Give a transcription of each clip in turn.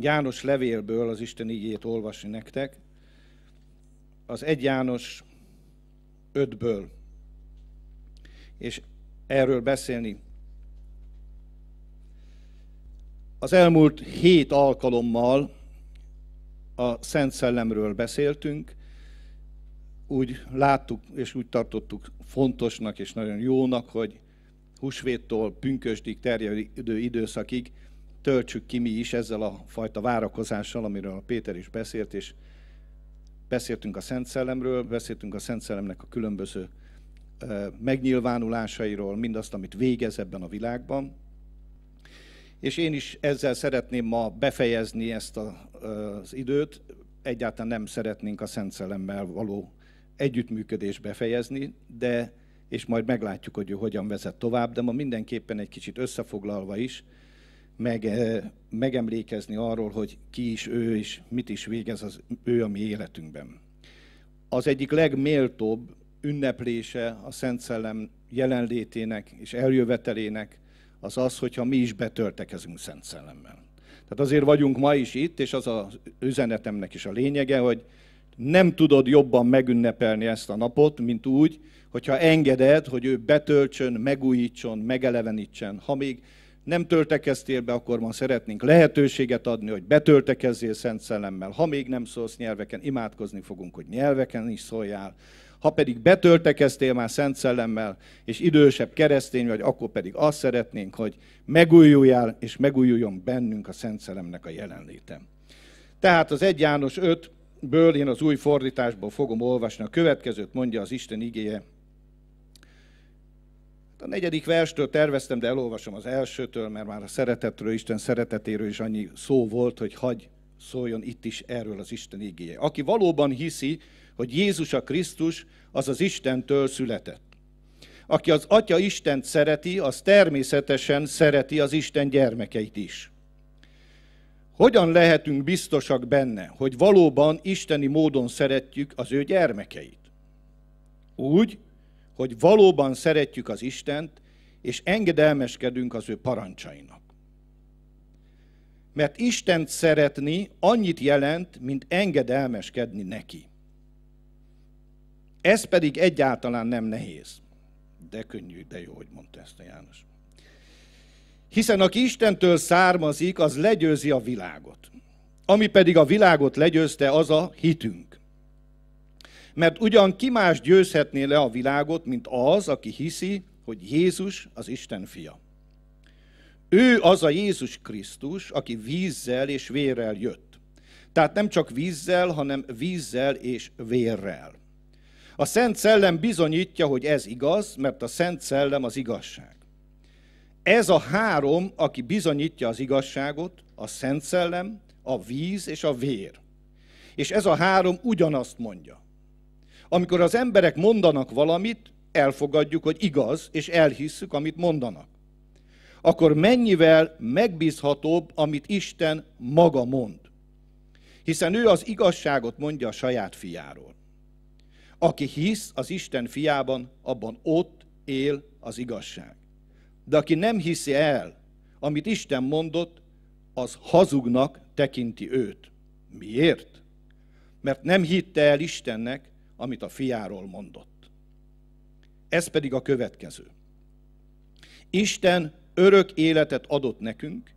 János levélből az Isten ígyét olvasni nektek, az 1 János 5-ből, és erről beszélni. Az elmúlt hét alkalommal a Szent Szellemről beszéltünk, úgy láttuk és úgy tartottuk fontosnak és nagyon jónak, hogy húsvéttól pünkösdig terjedő időszakig töltsük ki mi is ezzel a fajta várakozással, amiről a Péter is beszélt, és beszéltünk a Szent Szellemről, beszéltünk a Szent Szellemnek a különböző megnyilvánulásairól, mindazt, amit végez ebben a világban. És én is ezzel szeretném ma befejezni ezt a, az időt. Egyáltalán nem szeretnénk a Szent Szellemmel való együttműködést befejezni, de és majd meglátjuk, hogy ő hogyan vezet tovább, de ma mindenképpen egy kicsit összefoglalva is, meg, eh, megemlékezni arról, hogy ki is ő, és mit is végez az ő a mi életünkben. Az egyik legméltóbb ünneplése a Szent Szellem jelenlétének és eljövetelének az az, hogyha mi is betörtekezünk Szent Szellemmel. Tehát azért vagyunk ma is itt, és az az üzenetemnek is a lényege, hogy nem tudod jobban megünnepelni ezt a napot, mint úgy, hogyha engeded, hogy ő betöltsön, megújítson, megelevenítsen. Ha még nem töltekeztél be, akkor ma szeretnénk lehetőséget adni, hogy betöltekezzél Szent Szellemmel. Ha még nem szólsz nyelveken, imádkozni fogunk, hogy nyelveken is szóljál. Ha pedig betöltekeztél már Szent Szellemmel, és idősebb keresztény vagy, akkor pedig azt szeretnénk, hogy megújuljál, és megújuljon bennünk a Szent Szellemnek a jelenléte. Tehát az 1 János 5-ből én az új fordításból fogom olvasni. A következőt mondja az Isten igéje a negyedik verstől terveztem, de elolvasom az elsőtől, mert már a szeretetről, Isten szeretetéről is annyi szó volt, hogy hagy szóljon itt is erről az Isten igéje. Aki valóban hiszi, hogy Jézus a Krisztus, az az Istentől született. Aki az Atya Istent szereti, az természetesen szereti az Isten gyermekeit is. Hogyan lehetünk biztosak benne, hogy valóban isteni módon szeretjük az ő gyermekeit? Úgy, hogy valóban szeretjük az Istent, és engedelmeskedünk az ő parancsainak. Mert Istent szeretni annyit jelent, mint engedelmeskedni neki. Ez pedig egyáltalán nem nehéz. De könnyű, de jó, hogy mondta ezt a János. Hiszen aki Istentől származik, az legyőzi a világot. Ami pedig a világot legyőzte, az a hitünk. Mert ugyan ki más győzhetné le a világot, mint az, aki hiszi, hogy Jézus az Isten fia. Ő az a Jézus Krisztus, aki vízzel és vérrel jött. Tehát nem csak vízzel, hanem vízzel és vérrel. A Szent Szellem bizonyítja, hogy ez igaz, mert a Szent Szellem az igazság. Ez a három, aki bizonyítja az igazságot, a Szent Szellem, a víz és a vér. És ez a három ugyanazt mondja. Amikor az emberek mondanak valamit, elfogadjuk, hogy igaz, és elhisszük, amit mondanak. Akkor mennyivel megbízhatóbb, amit Isten maga mond. Hiszen ő az igazságot mondja a saját fiáról. Aki hisz az Isten fiában, abban ott él az igazság. De aki nem hiszi el, amit Isten mondott, az hazugnak tekinti őt. Miért? Mert nem hitte el Istennek, amit a fiáról mondott. Ez pedig a következő. Isten örök életet adott nekünk,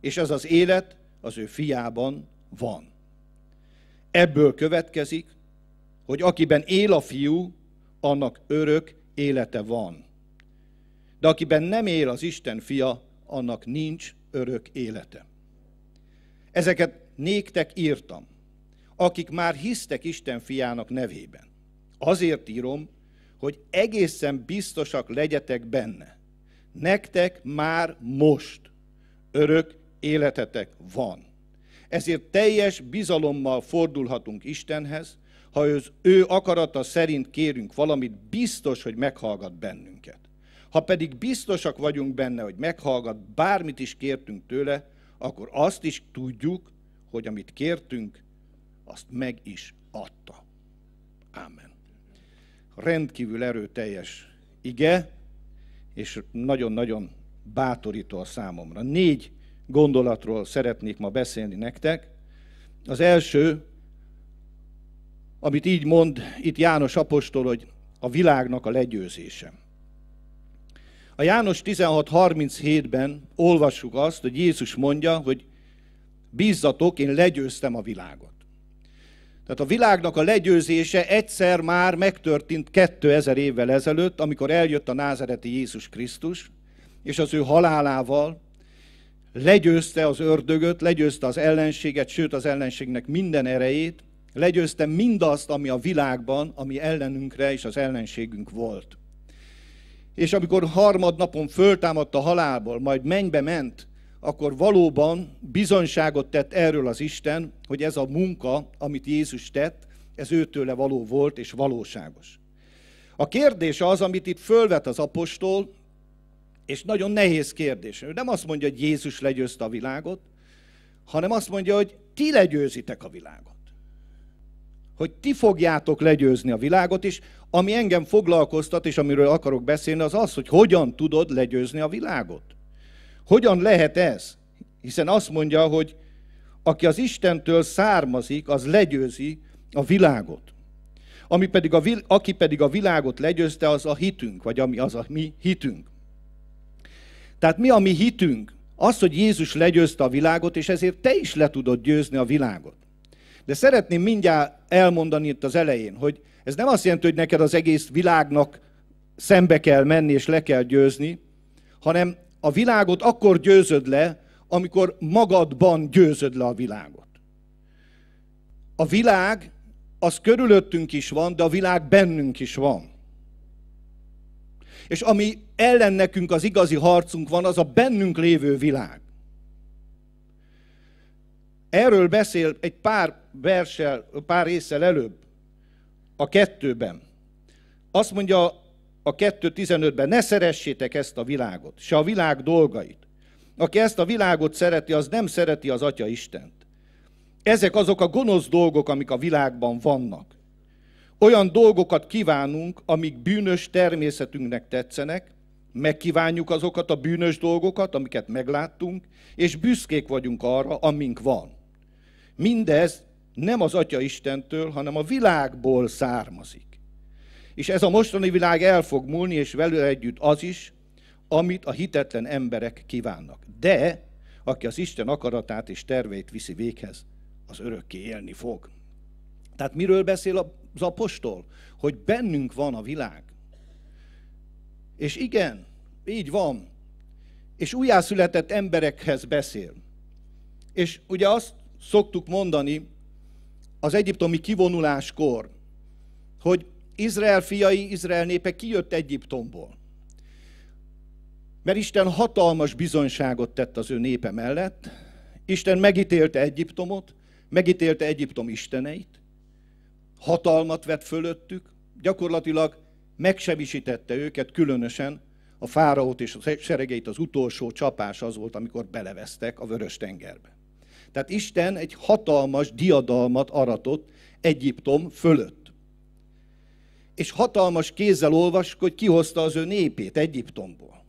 és ez az élet az ő fiában van. Ebből következik, hogy akiben él a fiú, annak örök élete van. De akiben nem él az Isten fia, annak nincs örök élete. Ezeket néktek írtam, akik már hisztek Isten fiának nevében. Azért írom, hogy egészen biztosak legyetek benne. Nektek már most örök életetek van. Ezért teljes bizalommal fordulhatunk Istenhez, ha az ő akarata szerint kérünk valamit, biztos, hogy meghallgat bennünket. Ha pedig biztosak vagyunk benne, hogy meghallgat, bármit is kértünk tőle, akkor azt is tudjuk, hogy amit kértünk, azt meg is adta. Ámen. Rendkívül erőteljes ige, és nagyon-nagyon bátorító a számomra. Négy gondolatról szeretnék ma beszélni nektek. Az első, amit így mond itt János apostol, hogy a világnak a legyőzése. A János 16.37-ben olvassuk azt, hogy Jézus mondja, hogy bízzatok, én legyőztem a világot. Tehát a világnak a legyőzése egyszer már megtörtént 2000 évvel ezelőtt, amikor eljött a názereti Jézus Krisztus, és az ő halálával legyőzte az ördögöt, legyőzte az ellenséget, sőt az ellenségnek minden erejét, legyőzte mindazt, ami a világban, ami ellenünkre és az ellenségünk volt. És amikor harmadnapon föltámadt a halálból, majd mennybe ment, akkor valóban bizonyságot tett erről az Isten, hogy ez a munka, amit Jézus tett, ez őtőle való volt és valóságos. A kérdés az, amit itt fölvet az apostol, és nagyon nehéz kérdés. Ő nem azt mondja, hogy Jézus legyőzte a világot, hanem azt mondja, hogy ti legyőzitek a világot. Hogy ti fogjátok legyőzni a világot, és ami engem foglalkoztat, és amiről akarok beszélni, az az, hogy hogyan tudod legyőzni a világot. Hogyan lehet ez? Hiszen azt mondja, hogy aki az Istentől származik, az legyőzi a világot. Ami pedig a, vil, aki pedig a világot legyőzte, az a hitünk, vagy ami az a mi hitünk. Tehát mi a mi hitünk? Az, hogy Jézus legyőzte a világot, és ezért te is le tudod győzni a világot. De szeretném mindjárt elmondani itt az elején, hogy ez nem azt jelenti, hogy neked az egész világnak szembe kell menni és le kell győzni, hanem a világot akkor győzöd le, amikor magadban győzöd le a világot. A világ az körülöttünk is van, de a világ bennünk is van. És ami ellen nekünk az igazi harcunk van, az a bennünk lévő világ. Erről beszél egy pár verssel, pár részsel előbb, a kettőben. Azt mondja a 2.15-ben, ne szeressétek ezt a világot, se a világ dolgait. Aki ezt a világot szereti, az nem szereti az Atya Istent. Ezek azok a gonosz dolgok, amik a világban vannak. Olyan dolgokat kívánunk, amik bűnös természetünknek tetszenek, megkívánjuk azokat a bűnös dolgokat, amiket megláttunk, és büszkék vagyunk arra, amink van. Mindez nem az Atya Istentől, hanem a világból származik. És ez a mostani világ el fog múlni, és velőre együtt az is, amit a hitetlen emberek kívánnak. De aki az Isten akaratát és terveit viszi véghez, az örökké élni fog. Tehát miről beszél az apostol? Hogy bennünk van a világ. És igen, így van. És újjászületett emberekhez beszél. És ugye azt szoktuk mondani az egyiptomi kivonuláskor, hogy Izrael fiai, Izrael népe kijött Egyiptomból. Mert Isten hatalmas bizonyságot tett az ő népe mellett. Isten megítélte Egyiptomot, megítélte Egyiptom isteneit, hatalmat vett fölöttük, gyakorlatilag megsebisítette őket, különösen a fáraót és a seregeit az utolsó csapás az volt, amikor belevesztek a vörös tengerbe. Tehát Isten egy hatalmas diadalmat aratott Egyiptom fölött és hatalmas kézzel olvasjuk, hogy kihozta az ő népét Egyiptomból.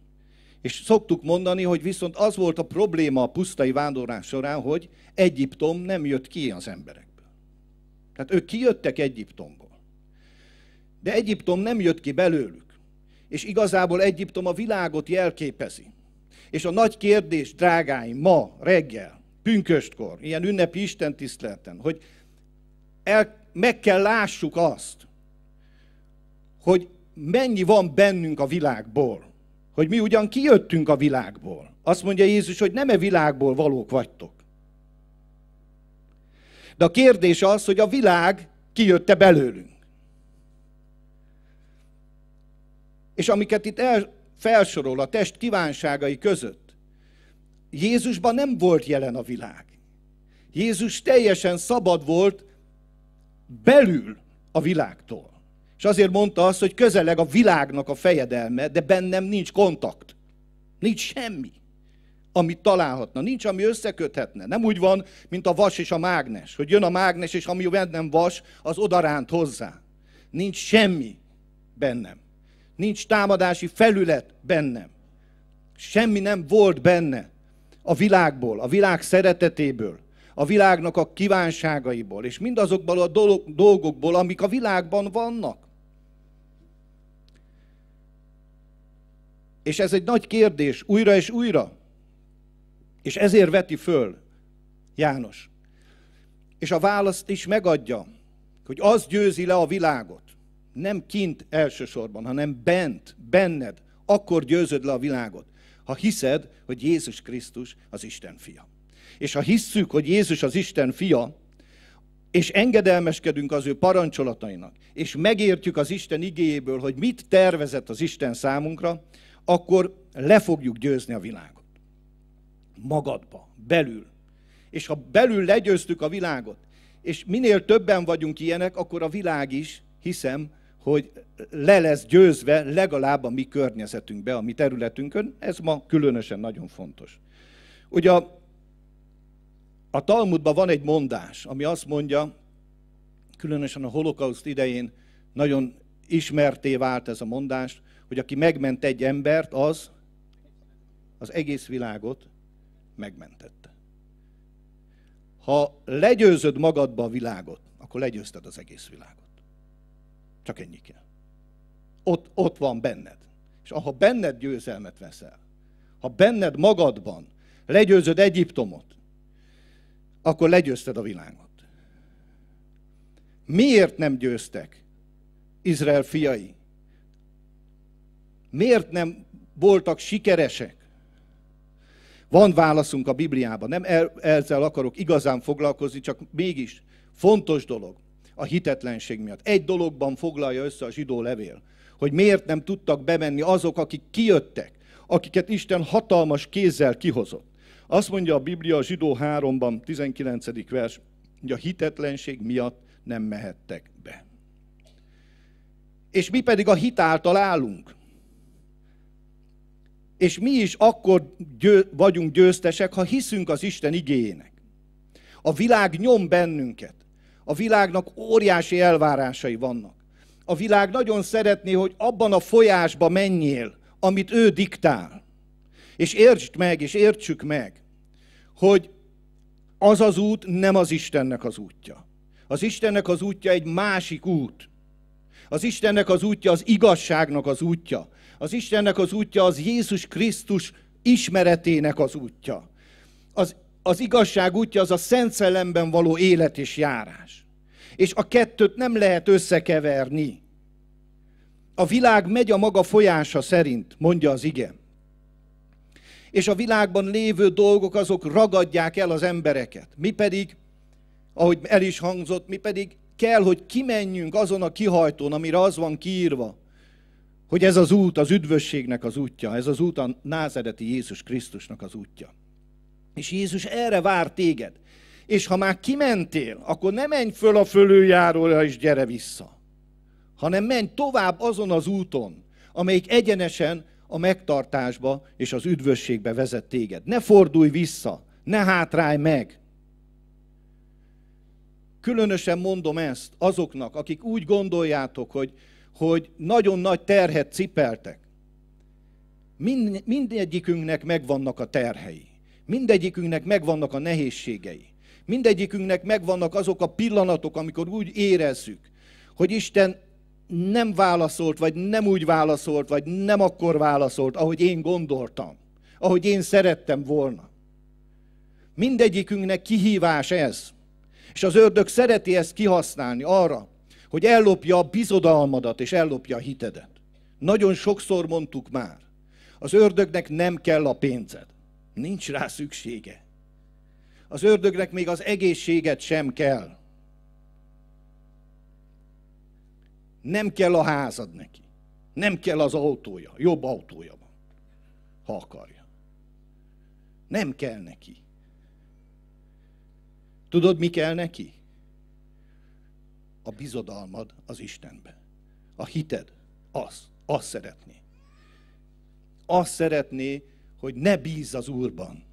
És szoktuk mondani, hogy viszont az volt a probléma a pusztai vándorlás során, hogy Egyiptom nem jött ki az emberekből. Tehát ők kijöttek Egyiptomból. De Egyiptom nem jött ki belőlük. És igazából Egyiptom a világot jelképezi. És a nagy kérdés, drágáim, ma, reggel, pünköstkor, ilyen ünnepi istentiszteleten, hogy el, meg kell lássuk azt, hogy mennyi van bennünk a világból. Hogy mi ugyan kijöttünk a világból. Azt mondja Jézus, hogy nem e világból valók vagytok. De a kérdés az, hogy a világ kijötte belőlünk. És amiket itt el, felsorol a test kívánságai között, Jézusban nem volt jelen a világ. Jézus teljesen szabad volt belül a világtól. És azért mondta azt, hogy közeleg a világnak a fejedelme, de bennem nincs kontakt. Nincs semmi, amit találhatna. Nincs, ami összeköthetne. Nem úgy van, mint a vas és a mágnes. Hogy jön a mágnes, és ami bennem vas, az odaránt hozzá. Nincs semmi bennem. Nincs támadási felület bennem. Semmi nem volt benne a világból, a világ szeretetéből, a világnak a kívánságaiból, és mindazokból a dolgokból, amik a világban vannak. És ez egy nagy kérdés, újra és újra. És ezért veti föl János. És a választ is megadja, hogy az győzi le a világot. Nem kint elsősorban, hanem bent, benned. Akkor győzöd le a világot, ha hiszed, hogy Jézus Krisztus az Isten fia. És ha hisszük, hogy Jézus az Isten fia, és engedelmeskedünk az ő parancsolatainak, és megértjük az Isten igéjéből, hogy mit tervezett az Isten számunkra, akkor le fogjuk győzni a világot. Magadba, belül. És ha belül legyőztük a világot, és minél többen vagyunk ilyenek, akkor a világ is, hiszem, hogy le lesz győzve legalább a mi környezetünkbe, a mi területünkön. Ez ma különösen nagyon fontos. Ugye a, a Talmudban van egy mondás, ami azt mondja, különösen a holokauszt idején nagyon ismerté vált ez a mondás, hogy aki megment egy embert, az az egész világot megmentette. Ha legyőzöd magadba a világot, akkor legyőzted az egész világot. Csak ennyi kell. Ott, ott van benned. És ha benned győzelmet veszel, ha benned magadban legyőzöd Egyiptomot, akkor legyőzted a világot. Miért nem győztek Izrael fiai miért nem voltak sikeresek? Van válaszunk a Bibliában, nem er, ezzel akarok igazán foglalkozni, csak mégis fontos dolog a hitetlenség miatt. Egy dologban foglalja össze a zsidó levél, hogy miért nem tudtak bemenni azok, akik kijöttek, akiket Isten hatalmas kézzel kihozott. Azt mondja a Biblia a zsidó 3-ban, 19. vers, hogy a hitetlenség miatt nem mehettek be. És mi pedig a hit által állunk és mi is akkor győ, vagyunk győztesek, ha hiszünk az Isten igényének. A világ nyom bennünket. A világnak óriási elvárásai vannak. A világ nagyon szeretné, hogy abban a folyásba menjél, amit ő diktál. És értsd meg, és értsük meg, hogy az az út nem az Istennek az útja. Az Istennek az útja egy másik út. Az Istennek az útja az igazságnak az útja. Az Istennek az útja az Jézus Krisztus ismeretének az útja. Az, az igazság útja az a Szent Szellemben való élet és járás. És a kettőt nem lehet összekeverni. A világ megy a maga folyása szerint, mondja az igen. És a világban lévő dolgok azok ragadják el az embereket. Mi pedig, ahogy el is hangzott, mi pedig kell, hogy kimenjünk azon a kihajtón, amire az van kiírva, hogy ez az út az üdvösségnek az útja, ez az út a názereti Jézus Krisztusnak az útja. És Jézus erre vár téged. És ha már kimentél, akkor ne menj föl a fölüljáróra és gyere vissza, hanem menj tovább azon az úton, amelyik egyenesen a megtartásba és az üdvösségbe vezet téged. Ne fordulj vissza, ne hátrálj meg. Különösen mondom ezt azoknak, akik úgy gondoljátok, hogy hogy nagyon nagy terhet cipeltek. Mind, mindegyikünknek megvannak a terhei. Mindegyikünknek megvannak a nehézségei. Mindegyikünknek megvannak azok a pillanatok, amikor úgy érezzük, hogy Isten nem válaszolt, vagy nem úgy válaszolt, vagy nem akkor válaszolt, ahogy én gondoltam, ahogy én szerettem volna. Mindegyikünknek kihívás ez. És az ördög szereti ezt kihasználni arra, hogy ellopja a bizodalmadat és ellopja a hitedet. Nagyon sokszor mondtuk már, az ördögnek nem kell a pénzed. Nincs rá szüksége. Az ördögnek még az egészséget sem kell. Nem kell a házad neki. Nem kell az autója. Jobb autója van, ha akarja. Nem kell neki. Tudod, mi kell neki? a bizodalmad az Istenbe. A hited, az, azt szeretné. Azt szeretné, hogy ne bízz az Úrban,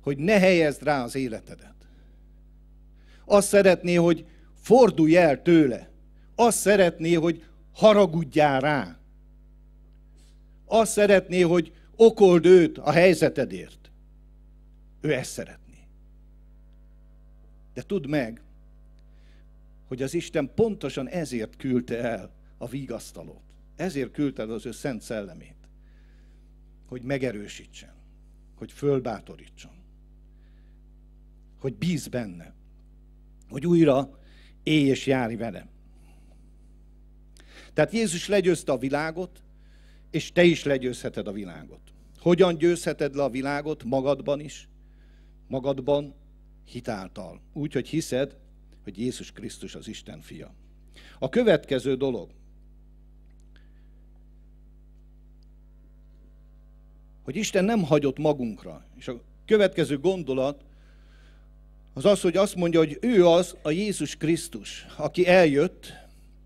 hogy ne helyezd rá az életedet. Azt szeretné, hogy fordulj el tőle. Azt szeretné, hogy haragudjál rá. Azt szeretné, hogy okold őt a helyzetedért. Ő ezt szeretné. De tudd meg, hogy az Isten pontosan ezért küldte el a vigasztalót. Ezért küldte el az ő szent szellemét, hogy megerősítsen, hogy fölbátorítson, hogy bíz benne, hogy újra élj és járj vele. Tehát Jézus legyőzte a világot, és te is legyőzheted a világot. Hogyan győzheted le a világot magadban is? Magadban hitáltal. Úgy, hogy hiszed, hogy Jézus Krisztus az Isten fia. A következő dolog, hogy Isten nem hagyott magunkra. És a következő gondolat az az, hogy azt mondja, hogy ő az a Jézus Krisztus, aki eljött,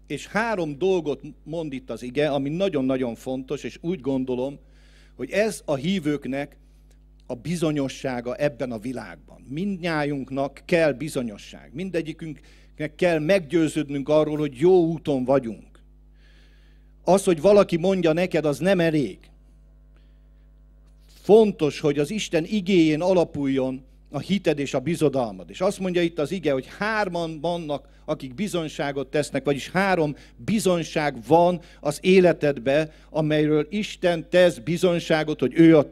és három dolgot mond itt az ige, ami nagyon-nagyon fontos, és úgy gondolom, hogy ez a hívőknek a bizonyossága ebben a világban. Mindnyájunknak kell bizonyosság. Mindegyikünknek kell meggyőződnünk arról, hogy jó úton vagyunk. Az, hogy valaki mondja neked, az nem elég. Fontos, hogy az Isten igéjén alapuljon a hited és a bizodalmad. És azt mondja itt az ige, hogy hárman vannak, akik bizonságot tesznek, vagyis három bizonság van az életedbe, amelyről Isten tesz bizonságot, hogy ő a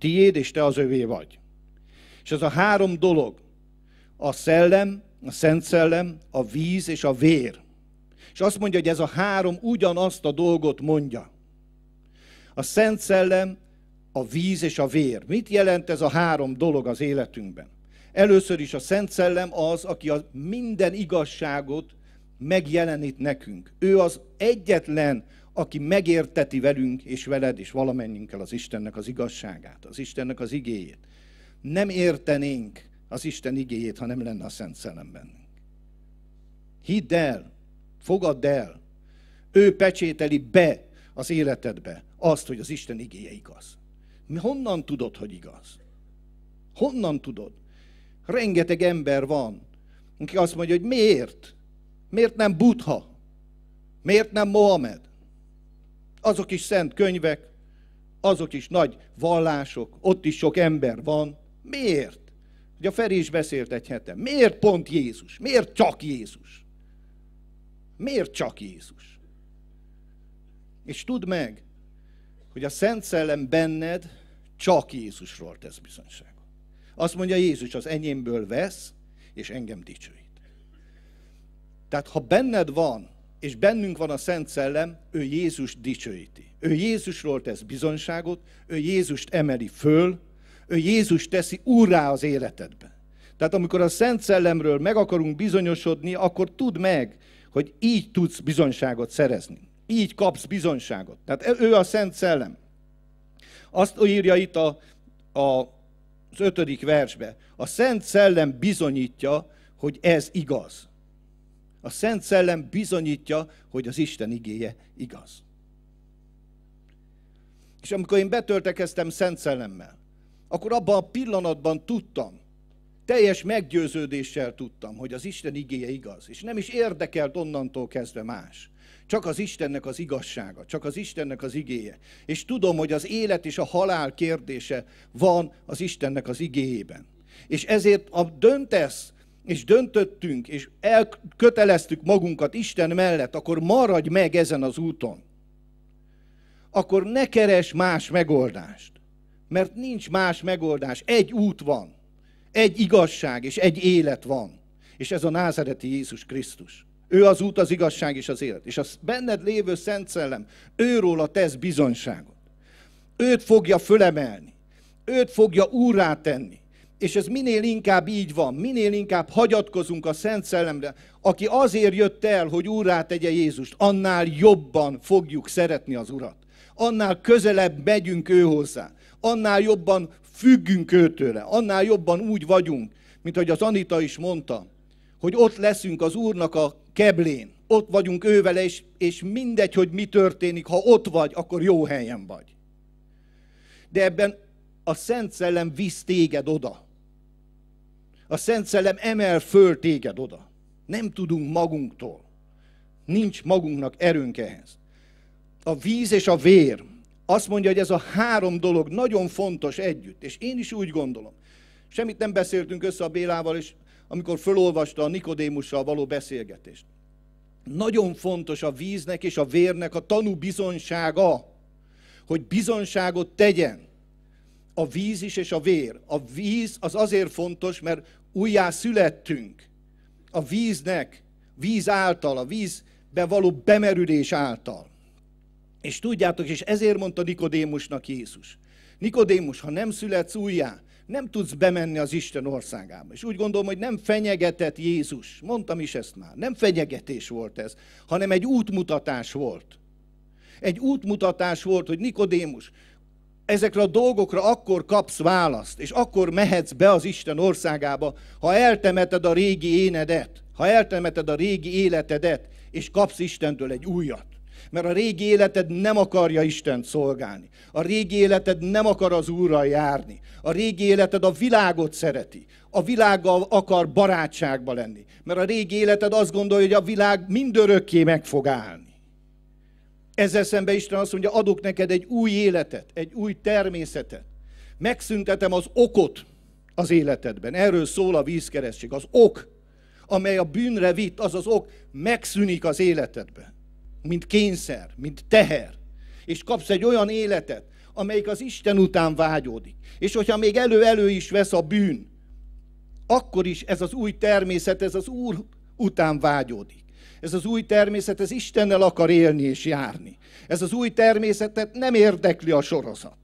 tiéd, és te az övé vagy. És ez a három dolog, a szellem, a szent szellem, a víz és a vér. És azt mondja, hogy ez a három ugyanazt a dolgot mondja. A szent szellem, a víz és a vér. Mit jelent ez a három dolog az életünkben? Először is a Szent Szellem az, aki a minden igazságot megjelenít nekünk. Ő az egyetlen aki megérteti velünk és veled és valamennyinkkel az Istennek az igazságát, az Istennek az igéjét. Nem értenénk az Isten igéjét, ha nem lenne a Szent Szellem bennünk. Hidd el, fogadd el, ő pecsételi be az életedbe azt, hogy az Isten igéje igaz. Honnan tudod, hogy igaz? Honnan tudod? Rengeteg ember van, aki azt mondja, hogy miért? Miért nem Buddha? Miért nem Mohamed? Azok is szent könyvek, azok is nagy vallások, ott is sok ember van. Miért? Ugye a Feri is beszélt egy hete. Miért pont Jézus? Miért csak Jézus? Miért csak Jézus? És tudd meg, hogy a Szent Szellem benned csak Jézusról tesz bizonyságot. Azt mondja Jézus, az enyémből vesz, és engem dicsőít. Tehát ha benned van és bennünk van a Szent Szellem, ő Jézus dicsőíti. Ő Jézusról tesz bizonyságot, ő Jézust emeli föl, ő Jézus teszi úrrá az életedbe. Tehát amikor a Szent Szellemről meg akarunk bizonyosodni, akkor tudd meg, hogy így tudsz bizonyságot szerezni. Így kapsz bizonyságot. Tehát ő a Szent Szellem. Azt írja itt a, a, az ötödik versbe. A Szent Szellem bizonyítja, hogy ez igaz. A Szent Szellem bizonyítja, hogy az Isten igéje igaz. És amikor én betöltekeztem Szent Szellemmel, akkor abban a pillanatban tudtam, teljes meggyőződéssel tudtam, hogy az Isten igéje igaz, és nem is érdekelt onnantól kezdve más. Csak az Istennek az igazsága, csak az Istennek az igéje. És tudom, hogy az élet és a halál kérdése van az Istennek az igéjében. És ezért a döntesz, és döntöttünk, és elköteleztük magunkat Isten mellett, akkor maradj meg ezen az úton. Akkor ne keres más megoldást, mert nincs más megoldás. Egy út van, egy igazság és egy élet van, és ez a názareti Jézus Krisztus. Ő az út, az igazság és az élet. És a benned lévő Szent Szellem őróla tesz bizonyságot. Őt fogja fölemelni. Őt fogja úrrá tenni és ez minél inkább így van, minél inkább hagyatkozunk a Szent Szellemre, aki azért jött el, hogy úrrá tegye Jézust, annál jobban fogjuk szeretni az Urat. Annál közelebb megyünk ő hozzá, annál jobban függünk őtőle, annál jobban úgy vagyunk, mint hogy az Anita is mondta, hogy ott leszünk az Úrnak a keblén, ott vagyunk ővele, és, és mindegy, hogy mi történik, ha ott vagy, akkor jó helyen vagy. De ebben a Szent Szellem visz téged oda a Szent Szellem emel föl téged oda. Nem tudunk magunktól. Nincs magunknak erőnk ehhez. A víz és a vér. Azt mondja, hogy ez a három dolog nagyon fontos együtt. És én is úgy gondolom. Semmit nem beszéltünk össze a Bélával, és amikor fölolvasta a Nikodémussal való beszélgetést. Nagyon fontos a víznek és a vérnek a tanú bizonsága, hogy bizonságot tegyen a víz is és a vér. A víz az azért fontos, mert újjá születtünk a víznek, víz által, a vízbe való bemerülés által. És tudjátok, és ezért mondta Nikodémusnak Jézus. Nikodémus, ha nem születsz újjá, nem tudsz bemenni az Isten országába. És úgy gondolom, hogy nem fenyegetett Jézus. Mondtam is ezt már. Nem fenyegetés volt ez, hanem egy útmutatás volt. Egy útmutatás volt, hogy Nikodémus, ezekre a dolgokra akkor kapsz választ, és akkor mehetsz be az Isten országába, ha eltemeted a régi énedet, ha eltemeted a régi életedet, és kapsz Istentől egy újat. Mert a régi életed nem akarja Istent szolgálni. A régi életed nem akar az Úrral járni. A régi életed a világot szereti. A világgal akar barátságba lenni. Mert a régi életed azt gondolja, hogy a világ mindörökké meg fog állni. Ezzel szemben Isten azt mondja, adok neked egy új életet, egy új természetet. Megszüntetem az okot az életedben. Erről szól a vízkeresztség. Az ok, amely a bűnre vitt, az az ok megszűnik az életedben. Mint kényszer, mint teher. És kapsz egy olyan életet, amelyik az Isten után vágyódik. És hogyha még elő-elő is vesz a bűn, akkor is ez az új természet, ez az Úr után vágyódik. Ez az új természet, ez Istennel akar élni és járni. Ez az új természetet nem érdekli a sorozat.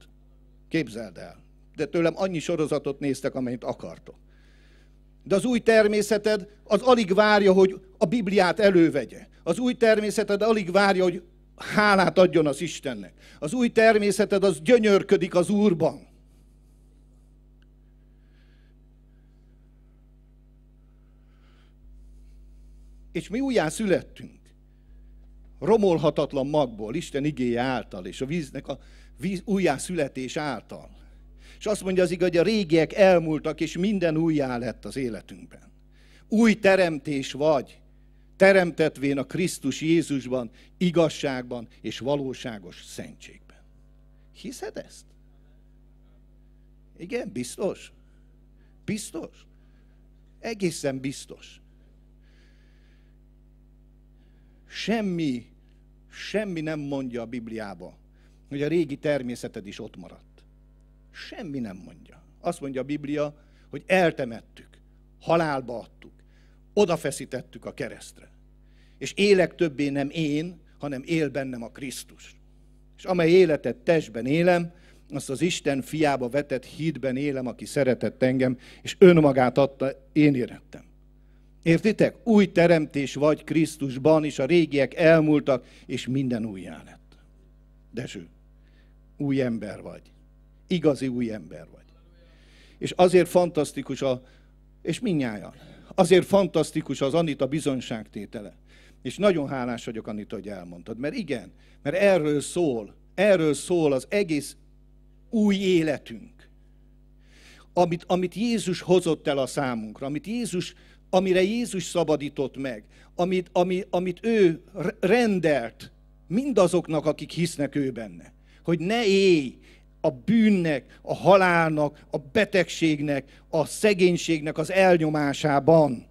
Képzeld el. De tőlem annyi sorozatot néztek, amennyit akartok. De az új természeted az alig várja, hogy a Bibliát elővegye. Az új természeted alig várja, hogy hálát adjon az Istennek. Az új természeted az gyönyörködik az Úrban. és mi újjá születtünk. Romolhatatlan magból, Isten igéje által, és a víznek a víz, újjá születés által. És azt mondja az igaz, hogy a régiek elmúltak, és minden újjá lett az életünkben. Új teremtés vagy, teremtetvén a Krisztus Jézusban, igazságban és valóságos szentségben. Hiszed ezt? Igen, biztos? Biztos? Egészen biztos. Semmi, semmi nem mondja a Bibliába, hogy a régi természeted is ott maradt. Semmi nem mondja. Azt mondja a Biblia, hogy eltemettük, halálba adtuk, odafeszítettük a keresztre. És élek többé nem én, hanem él bennem a Krisztus. És amely életet testben élem, azt az Isten fiába vetett hídben élem, aki szeretett engem, és önmagát adta, én érettem. Értitek? Új teremtés vagy Krisztusban, és a régiek elmúltak, és minden újjá lett. Dezső, új ember vagy. Igazi új ember vagy. És azért fantasztikus a, és minnyája, azért fantasztikus az Anita bizonságtétele. És nagyon hálás vagyok, Anita, hogy elmondtad. Mert igen, mert erről szól, erről szól az egész új életünk. Amit, amit Jézus hozott el a számunkra, amit Jézus amire Jézus szabadított meg, amit, ami, amit ő rendelt mindazoknak, akik hisznek ő benne. Hogy ne élj a bűnnek, a halálnak, a betegségnek, a szegénységnek az elnyomásában.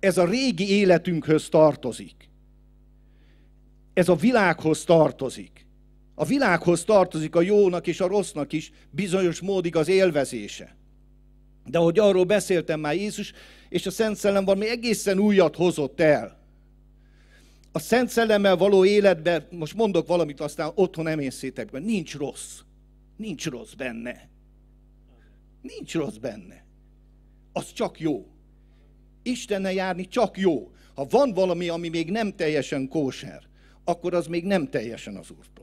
Ez a régi életünkhöz tartozik. Ez a világhoz tartozik. A világhoz tartozik a jónak és a rossznak is bizonyos módig az élvezése. De ahogy arról beszéltem már, Jézus és a Szent Szellem valami egészen újat hozott el. A Szent Szellemmel való életben, most mondok valamit, aztán otthon emészétek be, nincs rossz. Nincs rossz benne. Nincs rossz benne. Az csak jó. Istennel járni csak jó. Ha van valami, ami még nem teljesen kóser, akkor az még nem teljesen az Úrtól.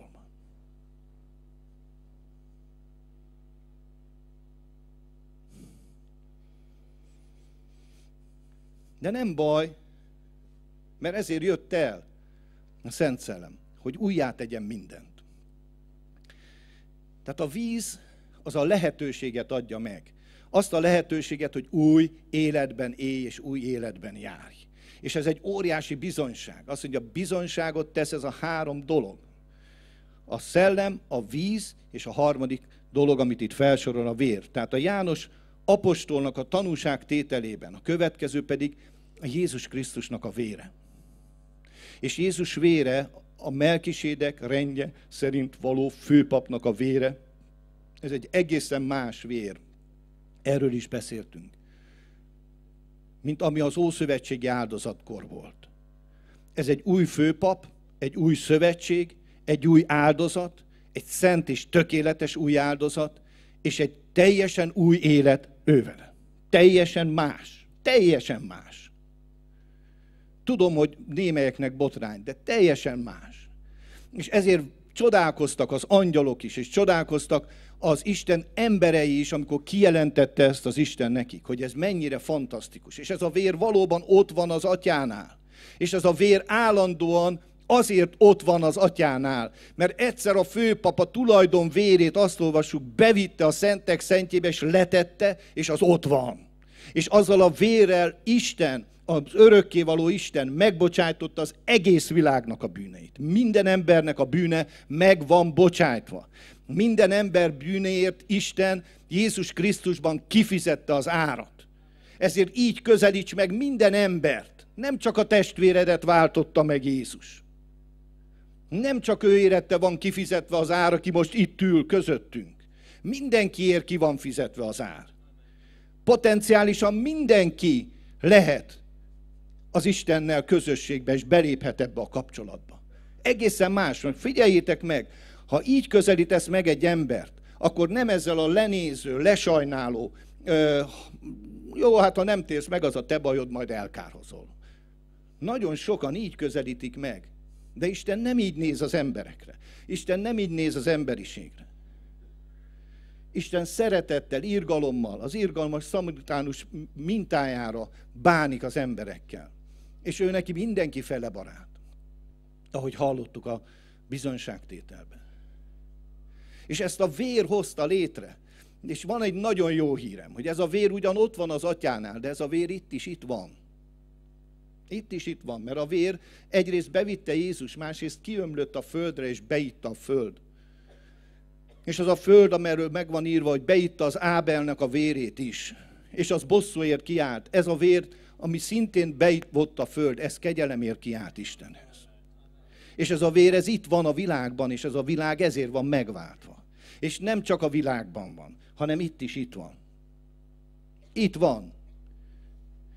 De nem baj, mert ezért jött el a Szent Szellem, hogy újját tegyen mindent. Tehát a víz az a lehetőséget adja meg. Azt a lehetőséget, hogy új életben élj és új életben járj. És ez egy óriási bizonyság. Azt mondja, bizonyságot tesz ez a három dolog. A szellem, a víz, és a harmadik dolog, amit itt felsorol, a vér. Tehát a János apostolnak a tanúság tételében, a következő pedig a Jézus Krisztusnak a vére. És Jézus vére a melkisédek rendje szerint való főpapnak a vére, ez egy egészen más vér. Erről is beszéltünk. Mint ami az Ószövetségi áldozatkor volt. Ez egy új főpap, egy új szövetség, egy új áldozat, egy szent és tökéletes új áldozat, és egy teljesen új élet ő vele. Teljesen más. Teljesen más. Tudom, hogy némelyeknek botrány, de teljesen más. És ezért csodálkoztak az angyalok is, és csodálkoztak az Isten emberei is, amikor kijelentette ezt az Isten nekik, hogy ez mennyire fantasztikus. És ez a vér valóban ott van az atyánál. És ez a vér állandóan azért ott van az atyánál. Mert egyszer a főpapa tulajdon vérét, azt olvassuk, bevitte a szentek szentjébe, és letette, és az ott van. És azzal a vérrel Isten, az örökkévaló Isten megbocsájtotta az egész világnak a bűneit. Minden embernek a bűne meg van bocsájtva. Minden ember bűnéért Isten Jézus Krisztusban kifizette az árat. Ezért így közelíts meg minden embert. Nem csak a testvéredet váltotta meg Jézus nem csak ő érette van kifizetve az ár, aki most itt ül közöttünk. Mindenkiért ki van fizetve az ár. Potenciálisan mindenki lehet az Istennel közösségbe, és beléphet ebbe a kapcsolatba. Egészen más. Figyeljétek meg, ha így közelítesz meg egy embert, akkor nem ezzel a lenéző, lesajnáló, ö, jó, hát ha nem térsz meg, az a te bajod, majd elkárhozol. Nagyon sokan így közelítik meg. De Isten nem így néz az emberekre. Isten nem így néz az emberiségre. Isten szeretettel, irgalommal, az irgalmas szamaritánus mintájára bánik az emberekkel. És ő neki mindenki fele barát, ahogy hallottuk a bizonságtételben. És ezt a vér hozta létre. És van egy nagyon jó hírem, hogy ez a vér ugyan ott van az atyánál, de ez a vér itt is itt van. Itt is itt van, mert a vér egyrészt bevitte Jézus, másrészt kiömlött a földre, és beitta a föld. És az a föld, amerről meg van írva, hogy beitta az Ábelnek a vérét is. És az bosszúért kiállt. Ez a vér, ami szintén beitvott a föld, ez kegyelemért kiállt Istenhez. És ez a vér, ez itt van a világban, és ez a világ ezért van megváltva. És nem csak a világban van, hanem itt is itt van. Itt van.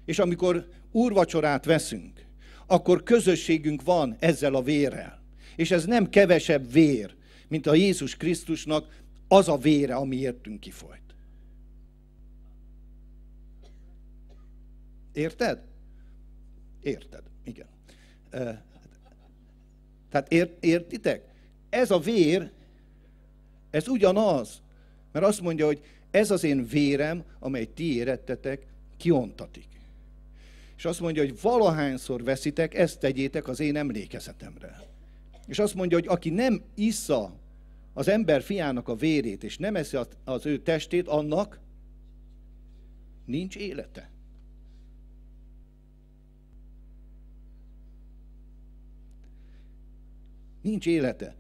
És amikor úrvacsorát veszünk, akkor közösségünk van ezzel a vérrel. És ez nem kevesebb vér, mint a Jézus Krisztusnak az a vére, ami értünk kifolyt. Érted? Érted, igen. Tehát ért, értitek? Ez a vér, ez ugyanaz. Mert azt mondja, hogy ez az én vérem, amely ti érettetek, kiontatik. És azt mondja, hogy valahányszor veszitek, ezt tegyétek az én emlékezetemre. És azt mondja, hogy aki nem issza az ember fiának a vérét, és nem eszi az ő testét, annak nincs élete. Nincs élete.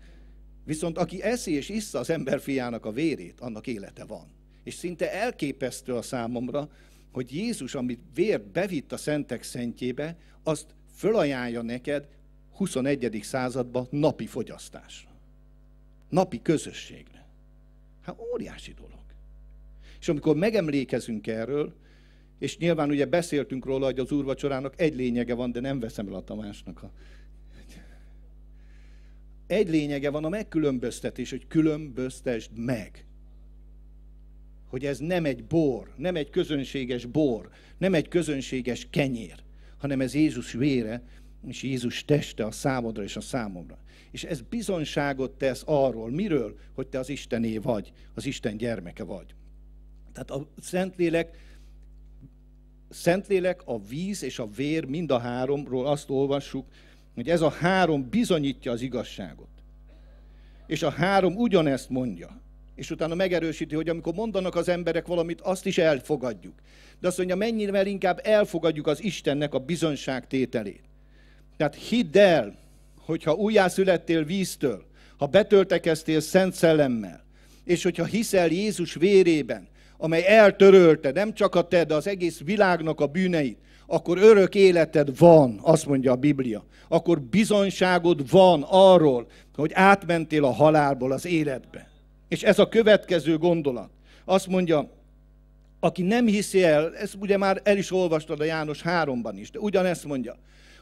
Viszont aki eszi és issza az ember fiának a vérét, annak élete van. És szinte elképesztő a számomra, hogy Jézus, amit vért bevitt a szentek szentjébe, azt fölajánlja neked 21. században napi fogyasztásra. Napi közösségre. Hát óriási dolog. És amikor megemlékezünk erről, és nyilván ugye beszéltünk róla, hogy az úrvacsorának egy lényege van, de nem veszem el a Tamásnak a... Egy lényege van a megkülönböztetés, hogy különböztesd meg hogy ez nem egy bor, nem egy közönséges bor, nem egy közönséges kenyér, hanem ez Jézus vére és Jézus teste a számodra és a számomra. És ez bizonságot tesz arról, miről, hogy te az Istené vagy, az Isten gyermeke vagy. Tehát a Szentlélek, Szentlélek, a víz és a vér mind a háromról azt olvassuk, hogy ez a három bizonyítja az igazságot. És a három ugyanezt mondja és utána megerősíti, hogy amikor mondanak az emberek valamit, azt is elfogadjuk. De azt mondja, mennyivel inkább elfogadjuk az Istennek a bizonságtételét. Tehát hidd el, hogyha újjászülettél víztől, ha betöltekeztél szent szellemmel, és hogyha hiszel Jézus vérében, amely eltörölte nem csak a te, de az egész világnak a bűneit, akkor örök életed van, azt mondja a Biblia. Akkor bizonyságod van arról, hogy átmentél a halálból az életbe. És ez a következő gondolat. Azt mondja, aki nem hiszi el, ezt ugye már el is olvastad a János 3-ban is, de ugyanezt mondja,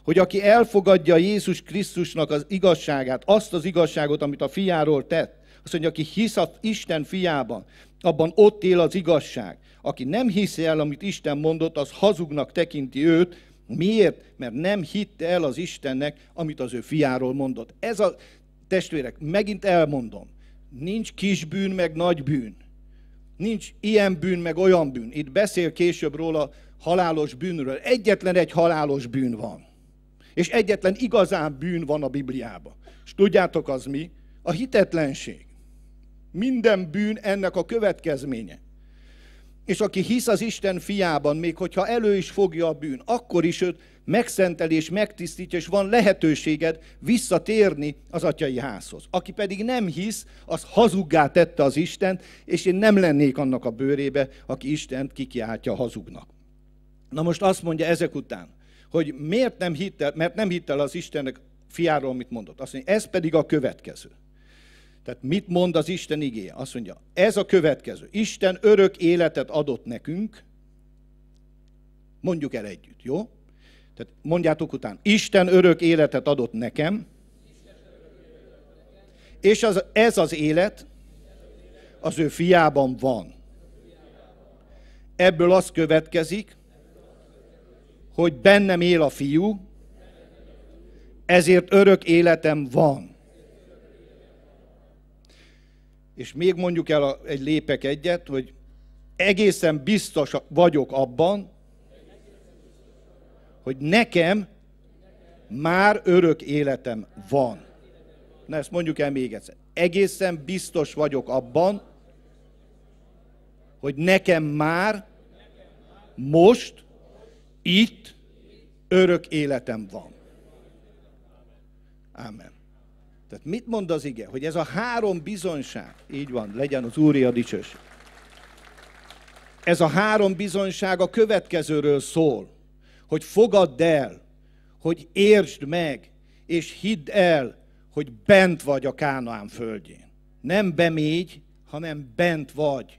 hogy aki elfogadja Jézus Krisztusnak az igazságát, azt az igazságot, amit a fiáról tett, azt mondja, aki hisz az Isten fiában, abban ott él az igazság. Aki nem hiszi el, amit Isten mondott, az hazugnak tekinti őt. Miért? Mert nem hitte el az Istennek, amit az ő fiáról mondott. Ez a testvérek, megint elmondom Nincs kis bűn, meg nagy bűn. Nincs ilyen bűn, meg olyan bűn. Itt beszél később róla halálos bűnről. Egyetlen egy halálos bűn van. És egyetlen igazán bűn van a Bibliában. És tudjátok az mi? A hitetlenség. Minden bűn ennek a következménye. És aki hisz az Isten fiában, még hogyha elő is fogja a bűn, akkor is őt megszentelés megtisztítja, és van lehetőséged visszatérni az atyai házhoz. Aki pedig nem hisz, az hazuggá tette az Istent, és én nem lennék annak a bőrébe, aki Istent kikiáltja hazugnak. Na most azt mondja ezek után, hogy miért nem hittel, mert nem hittel az Istennek fiáról, mit mondott. Azt mondja, ez pedig a következő. Tehát mit mond az Isten igéje? Azt mondja, ez a következő. Isten örök életet adott nekünk, mondjuk el együtt, jó? Tehát mondjátok után. Isten örök életet adott nekem, és az, ez az élet az ő fiában van. Ebből az következik, hogy bennem él a fiú, ezért örök életem van. És még mondjuk el egy lépek egyet, hogy egészen biztos vagyok abban, hogy nekem már örök életem van. Na ezt mondjuk el még egyszer. Egészen biztos vagyok abban, hogy nekem már most, itt örök életem van. Ámen. Tehát mit mond az ige? Hogy ez a három bizonyság, így van, legyen az Úri a dicsőség. Ez a három bizonyság a következőről szól hogy fogadd el, hogy értsd meg, és hidd el, hogy bent vagy a Kánaán földjén. Nem bemégy, hanem bent vagy.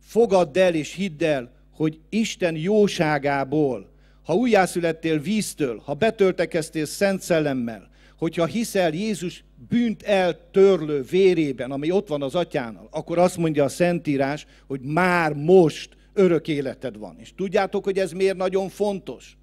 Fogadd el és hidd el, hogy Isten jóságából, ha újjászülettél víztől, ha betöltekeztél szent szellemmel, hogyha hiszel Jézus bűnt eltörlő vérében, ami ott van az atyánál, akkor azt mondja a Szentírás, hogy már most örök életed van. És tudjátok, hogy ez miért nagyon fontos?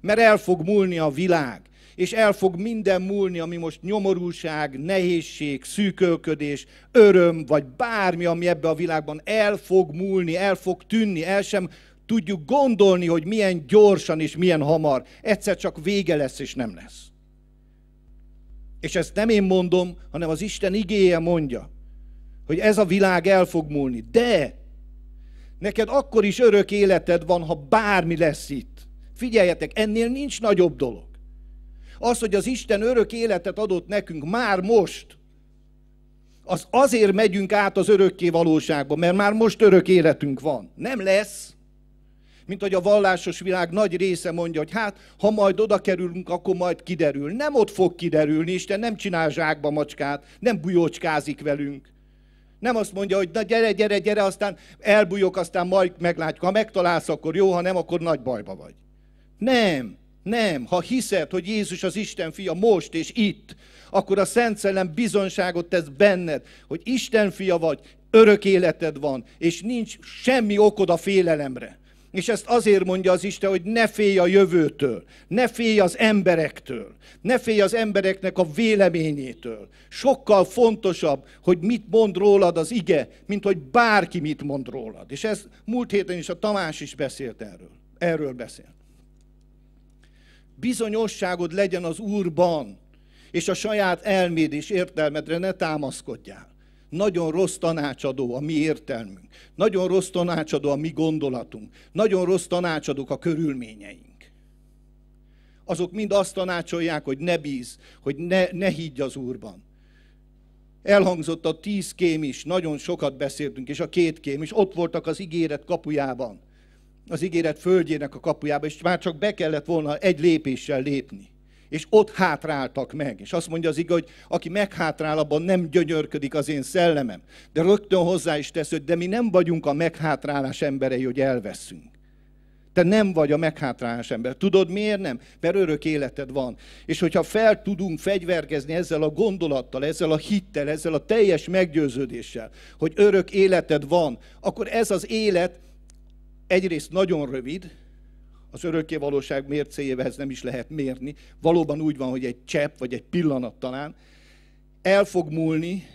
Mert el fog múlni a világ, és el fog minden múlni, ami most nyomorúság, nehézség, szűkölködés, öröm, vagy bármi, ami ebbe a világban el fog múlni, el fog tűnni, el sem tudjuk gondolni, hogy milyen gyorsan és milyen hamar. Egyszer csak vége lesz és nem lesz. És ezt nem én mondom, hanem az Isten igéje mondja, hogy ez a világ el fog múlni. De Neked akkor is örök életed van, ha bármi lesz itt. Figyeljetek, ennél nincs nagyobb dolog. Az, hogy az Isten örök életet adott nekünk már most, az azért megyünk át az örökké valóságba, mert már most örök életünk van. Nem lesz. Mint hogy a vallásos világ nagy része mondja, hogy hát, ha majd oda kerülünk, akkor majd kiderül. Nem ott fog kiderülni, Isten nem csinál zsákba macskát, nem bujócskázik velünk. Nem azt mondja, hogy na gyere, gyere, gyere, aztán elbújok, aztán majd meglátjuk. Ha megtalálsz, akkor jó, ha nem, akkor nagy bajba vagy. Nem, nem. Ha hiszed, hogy Jézus az Isten fia most és itt, akkor a Szent Szellem bizonságot tesz benned, hogy Isten fia vagy, örök életed van, és nincs semmi okod a félelemre. És ezt azért mondja az Isten, hogy ne félj a jövőtől, ne félj az emberektől, ne félj az embereknek a véleményétől. Sokkal fontosabb, hogy mit mond rólad az ige, mint hogy bárki mit mond rólad. És ez múlt héten is a Tamás is beszélt erről. Erről beszélt. Bizonyosságod legyen az Úrban, és a saját elméd és értelmedre ne támaszkodjál. Nagyon rossz tanácsadó a mi értelmünk. Nagyon rossz tanácsadó a mi gondolatunk. Nagyon rossz tanácsadók a körülményeink. Azok mind azt tanácsolják, hogy ne bíz, hogy ne, ne higgy az Úrban. Elhangzott a tíz kém is, nagyon sokat beszéltünk, és a két kém is, ott voltak az ígéret kapujában, az ígéret földjének a kapujában, és már csak be kellett volna egy lépéssel lépni és ott hátráltak meg. És azt mondja az ige, hogy aki meghátrál, abban nem gyönyörködik az én szellemem. De rögtön hozzá is tesz, hogy de mi nem vagyunk a meghátrálás emberei, hogy elveszünk. Te nem vagy a meghátrálás ember. Tudod miért nem? Mert örök életed van. És hogyha fel tudunk fegyverkezni ezzel a gondolattal, ezzel a hittel, ezzel a teljes meggyőződéssel, hogy örök életed van, akkor ez az élet egyrészt nagyon rövid, az örökké valóság mércéjéhez nem is lehet mérni. Valóban úgy van, hogy egy csepp, vagy egy pillanat talán, el fog múlni,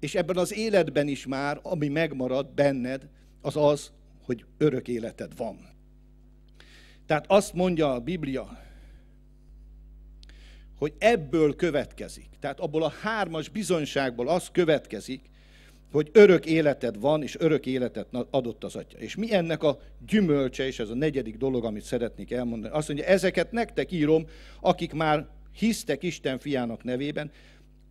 és ebben az életben is már, ami megmarad benned, az az, hogy örök életed van. Tehát azt mondja a Biblia, hogy ebből következik, tehát abból a hármas bizonyságból az következik, hogy örök életed van, és örök életet adott az Atya. És mi ennek a gyümölcse, és ez a negyedik dolog, amit szeretnék elmondani. Azt mondja, ezeket nektek írom, akik már hisztek Isten fiának nevében,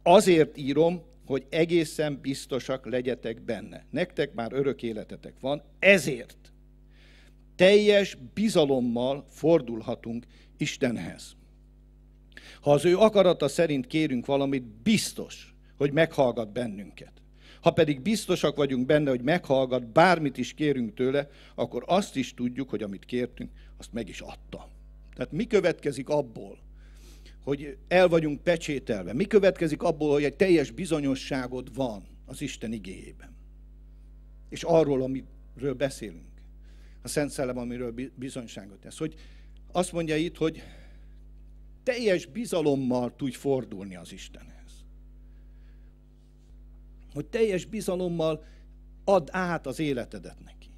azért írom, hogy egészen biztosak legyetek benne. Nektek már örök életetek van, ezért teljes bizalommal fordulhatunk Istenhez. Ha az ő akarata szerint kérünk valamit, biztos, hogy meghallgat bennünket. Ha pedig biztosak vagyunk benne, hogy meghallgat, bármit is kérünk tőle, akkor azt is tudjuk, hogy amit kértünk, azt meg is adta. Tehát mi következik abból, hogy el vagyunk pecsételve? Mi következik abból, hogy egy teljes bizonyosságod van az Isten igéjében? És arról, amiről beszélünk. A Szent Szellem, amiről bizonyságot tesz. Hogy azt mondja itt, hogy teljes bizalommal tudj fordulni az Istenhez hogy teljes bizalommal add át az életedet neki.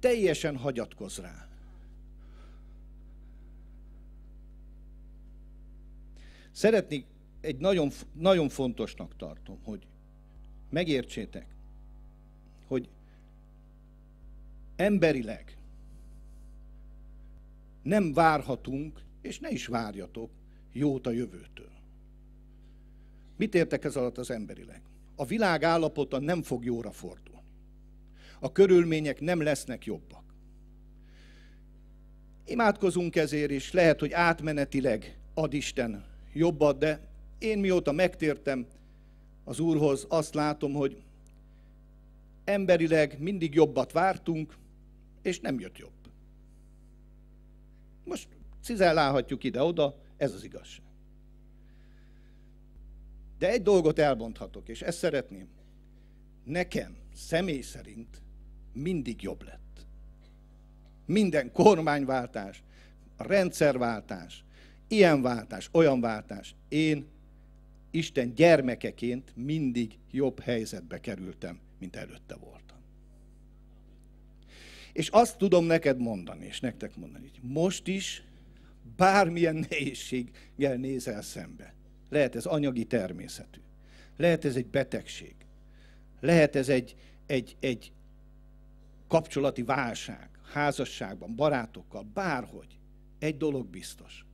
Teljesen hagyatkozz rá. Szeretnék, egy nagyon, nagyon fontosnak tartom, hogy megértsétek, hogy emberileg nem várhatunk, és ne is várjatok jót a jövőtől. Mit értek ez alatt az emberileg? A világ állapota nem fog jóra fordulni. A körülmények nem lesznek jobbak. Imádkozunk ezért is, lehet, hogy átmenetileg ad Isten jobbat, de én mióta megtértem az Úrhoz, azt látom, hogy emberileg mindig jobbat vártunk, és nem jött jobb. Most cizellálhatjuk ide-oda, ez az igazság. De egy dolgot elmondhatok, és ezt szeretném. Nekem személy szerint mindig jobb lett. Minden kormányváltás, rendszerváltás, ilyen váltás, olyan váltás. Én Isten gyermekeként mindig jobb helyzetbe kerültem, mint előtte voltam. És azt tudom neked mondani, és nektek mondani, hogy most is bármilyen nehézséggel nézel szembe, lehet ez anyagi természetű, lehet ez egy betegség, lehet ez egy, egy, egy kapcsolati válság, házasságban, barátokkal, bárhogy. Egy dolog biztos.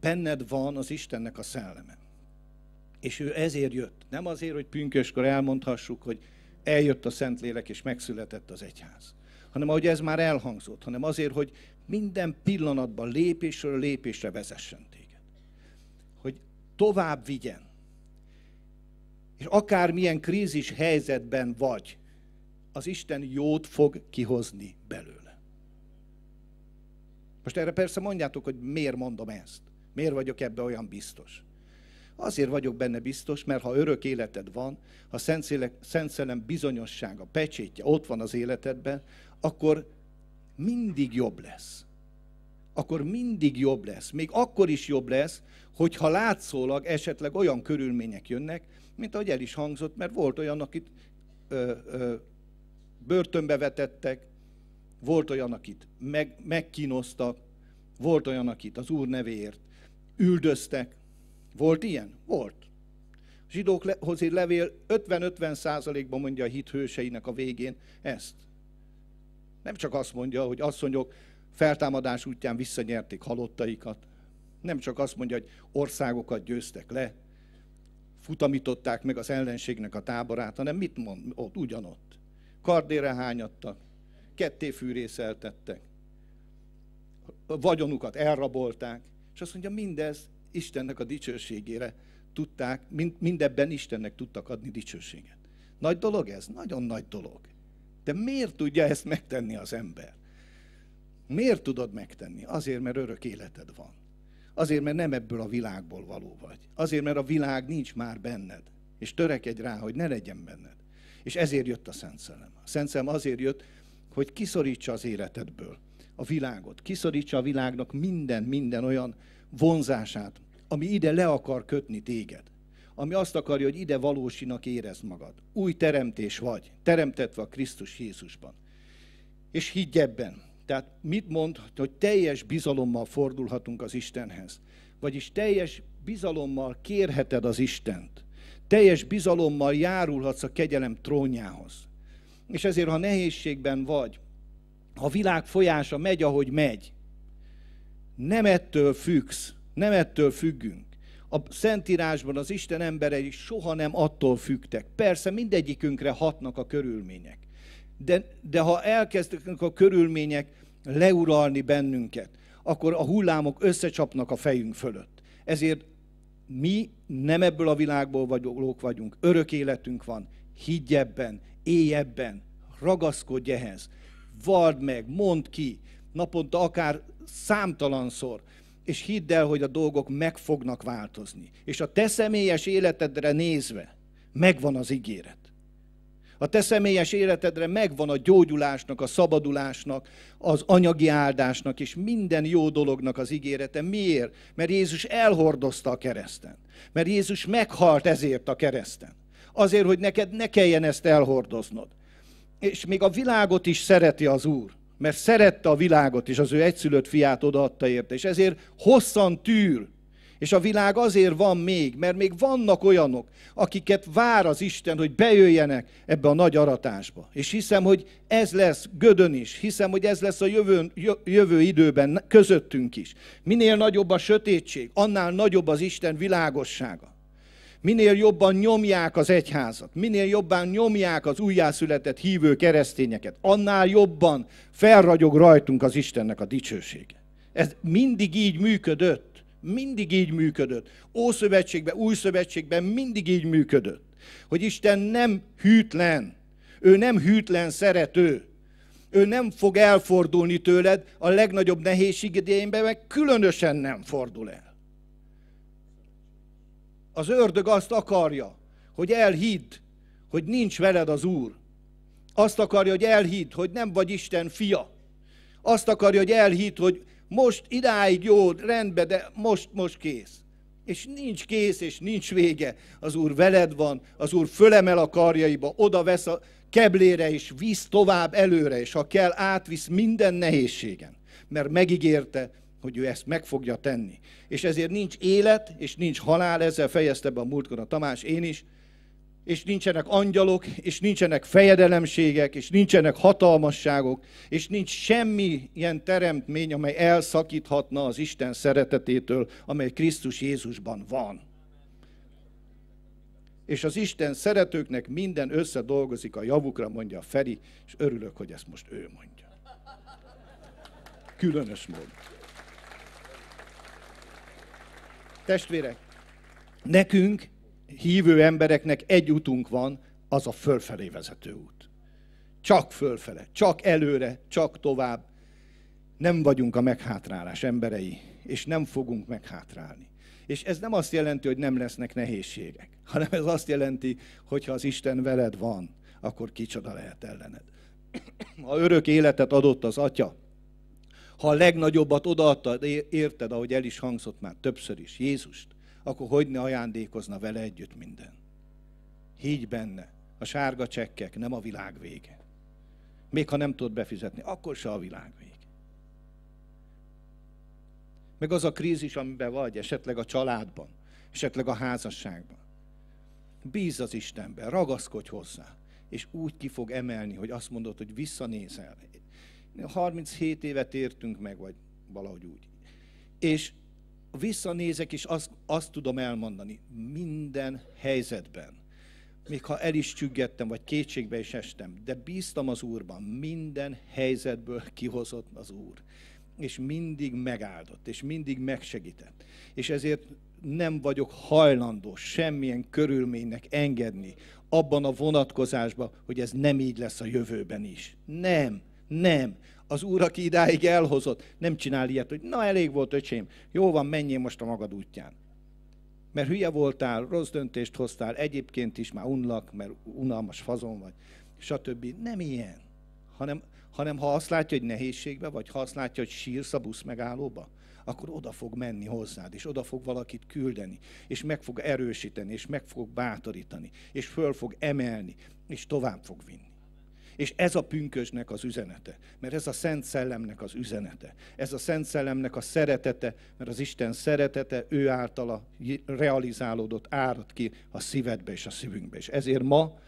Benned van az Istennek a szelleme. És ő ezért jött. Nem azért, hogy pünköskor elmondhassuk, hogy eljött a Szentlélek és megszületett az egyház. Hanem ahogy ez már elhangzott, hanem azért, hogy minden pillanatban lépésről lépésre vezessen téged tovább vigyen. És akármilyen krízis helyzetben vagy, az Isten jót fog kihozni belőle. Most erre persze mondjátok, hogy miért mondom ezt. Miért vagyok ebbe olyan biztos? Azért vagyok benne biztos, mert ha örök életed van, ha Szent Szelem bizonyossága, pecsétje ott van az életedben, akkor mindig jobb lesz akkor mindig jobb lesz. Még akkor is jobb lesz, hogyha látszólag esetleg olyan körülmények jönnek, mint ahogy el is hangzott, mert volt olyan, akit ö, ö, börtönbe vetettek, volt olyan, akit meg, megkínoztak, volt olyan, akit az Úr nevéért üldöztek. Volt ilyen? Volt. A zsidókhoz ír levél 50-50 százalékban -50 mondja a hithőseinek a végén ezt. Nem csak azt mondja, hogy asszonyok, feltámadás útján visszanyerték halottaikat, nem csak azt mondja, hogy országokat győztek le, futamították meg az ellenségnek a táborát, hanem mit mond ott, ugyanott. Kardére hányattak, ketté fűrészeltettek, vagyonukat elrabolták, és azt mondja, mindez Istennek a dicsőségére tudták, mind, mindebben Istennek tudtak adni dicsőséget. Nagy dolog ez? Nagyon nagy dolog. De miért tudja ezt megtenni az ember? Miért tudod megtenni? Azért, mert örök életed van. Azért, mert nem ebből a világból való vagy. Azért, mert a világ nincs már benned. És törekedj rá, hogy ne legyen benned. És ezért jött a Szent Szellem. A Szent Szellem azért jött, hogy kiszorítsa az életedből a világot. Kiszorítsa a világnak minden, minden olyan vonzását, ami ide le akar kötni téged. Ami azt akarja, hogy ide valósinak érezd magad. Új teremtés vagy, teremtetve a Krisztus Jézusban. És higgy ebben, tehát mit mond, hogy teljes bizalommal fordulhatunk az Istenhez? Vagyis teljes bizalommal kérheted az Istent. Teljes bizalommal járulhatsz a kegyelem trónjához. És ezért, ha nehézségben vagy, ha a világ folyása megy, ahogy megy, nem ettől függsz, nem ettől függünk. A Szentírásban az Isten emberei soha nem attól függtek. Persze mindegyikünkre hatnak a körülmények de, de ha elkezdenek a körülmények leuralni bennünket, akkor a hullámok összecsapnak a fejünk fölött. Ezért mi nem ebből a világból vagyok, vagyunk, örök életünk van, higgy ebben, élj ebben, ragaszkodj ehhez, vald meg, mondd ki, naponta akár számtalanszor, és hidd el, hogy a dolgok meg fognak változni. És a te személyes életedre nézve megvan az ígéret. A te személyes életedre megvan a gyógyulásnak, a szabadulásnak, az anyagi áldásnak és minden jó dolognak az ígérete. Miért? Mert Jézus elhordozta a kereszten. Mert Jézus meghalt ezért a kereszten. Azért, hogy neked ne kelljen ezt elhordoznod. És még a világot is szereti az Úr, mert szerette a világot, és az ő egyszülött fiát odaadta érte, és ezért hosszan tűr, és a világ azért van még, mert még vannak olyanok, akiket vár az Isten, hogy bejöjjenek ebbe a nagy aratásba. És hiszem, hogy ez lesz Gödön is, hiszem, hogy ez lesz a jövő, jövő időben közöttünk is. Minél nagyobb a sötétség, annál nagyobb az Isten világossága. Minél jobban nyomják az egyházat, minél jobban nyomják az újjászületett hívő keresztényeket, annál jobban felragyog rajtunk az Istennek a dicsősége. Ez mindig így működött mindig így működött. Ószövetségben, új szövetségben mindig így működött. Hogy Isten nem hűtlen, ő nem hűtlen szerető. Ő nem fog elfordulni tőled a legnagyobb nehézség idejénben, meg különösen nem fordul el. Az ördög azt akarja, hogy elhidd, hogy nincs veled az Úr. Azt akarja, hogy elhidd, hogy nem vagy Isten fia. Azt akarja, hogy elhidd, hogy most idáig jó, rendben, de most, most kész. És nincs kész, és nincs vége. Az Úr veled van, az Úr fölemel a karjaiba, oda vesz a keblére, és visz tovább előre, és ha kell, átvisz minden nehézségen. Mert megígérte, hogy ő ezt meg fogja tenni. És ezért nincs élet, és nincs halál, ezzel fejezte be a múltkor a Tamás, én is, és nincsenek angyalok, és nincsenek fejedelemségek, és nincsenek hatalmasságok, és nincs semmi ilyen teremtmény, amely elszakíthatna az Isten szeretetétől, amely Krisztus Jézusban van. És az Isten szeretőknek minden összedolgozik a javukra, mondja Feri, és örülök, hogy ezt most ő mondja. Különös módon. Testvérek, nekünk hívő embereknek egy utunk van, az a fölfelé vezető út. Csak fölfele, csak előre, csak tovább. Nem vagyunk a meghátrálás emberei, és nem fogunk meghátrálni. És ez nem azt jelenti, hogy nem lesznek nehézségek, hanem ez azt jelenti, hogy ha az Isten veled van, akkor kicsoda lehet ellened. Ha örök életet adott az Atya, ha a legnagyobbat odaadta, érted, ahogy el is hangzott már többször is, Jézust, akkor hogy ne ajándékozna vele együtt minden? Higgy benne, a sárga csekkek nem a világ vége. Még ha nem tud befizetni, akkor se a világ vége. Meg az a krízis, amiben vagy, esetleg a családban, esetleg a házasságban. Bízz az Istenben, ragaszkodj hozzá, és úgy ki fog emelni, hogy azt mondod, hogy visszanézel. 37 évet értünk meg, vagy valahogy úgy. És visszanézek, és azt, azt tudom elmondani, minden helyzetben, még ha el is csüggettem, vagy kétségbe is estem, de bíztam az Úrban, minden helyzetből kihozott az Úr. És mindig megáldott, és mindig megsegített. És ezért nem vagyok hajlandó semmilyen körülménynek engedni abban a vonatkozásban, hogy ez nem így lesz a jövőben is. Nem, nem az Úr, aki idáig elhozott, nem csinál ilyet, hogy na elég volt, öcsém, jó van, menjél most a magad útján. Mert hülye voltál, rossz döntést hoztál, egyébként is már unlak, mert unalmas fazon vagy, stb. Nem ilyen. Hanem, hanem ha azt látja, hogy nehézségbe vagy, ha azt látja, hogy sírsz a busz megállóba, akkor oda fog menni hozzád, és oda fog valakit küldeni, és meg fog erősíteni, és meg fog bátorítani, és föl fog emelni, és tovább fog vinni. És ez a pünkösnek az üzenete, mert ez a Szent Szellemnek az üzenete. Ez a Szent Szellemnek a szeretete, mert az Isten szeretete ő általa realizálódott, árad ki a szívedbe és a szívünkbe. És ezért ma,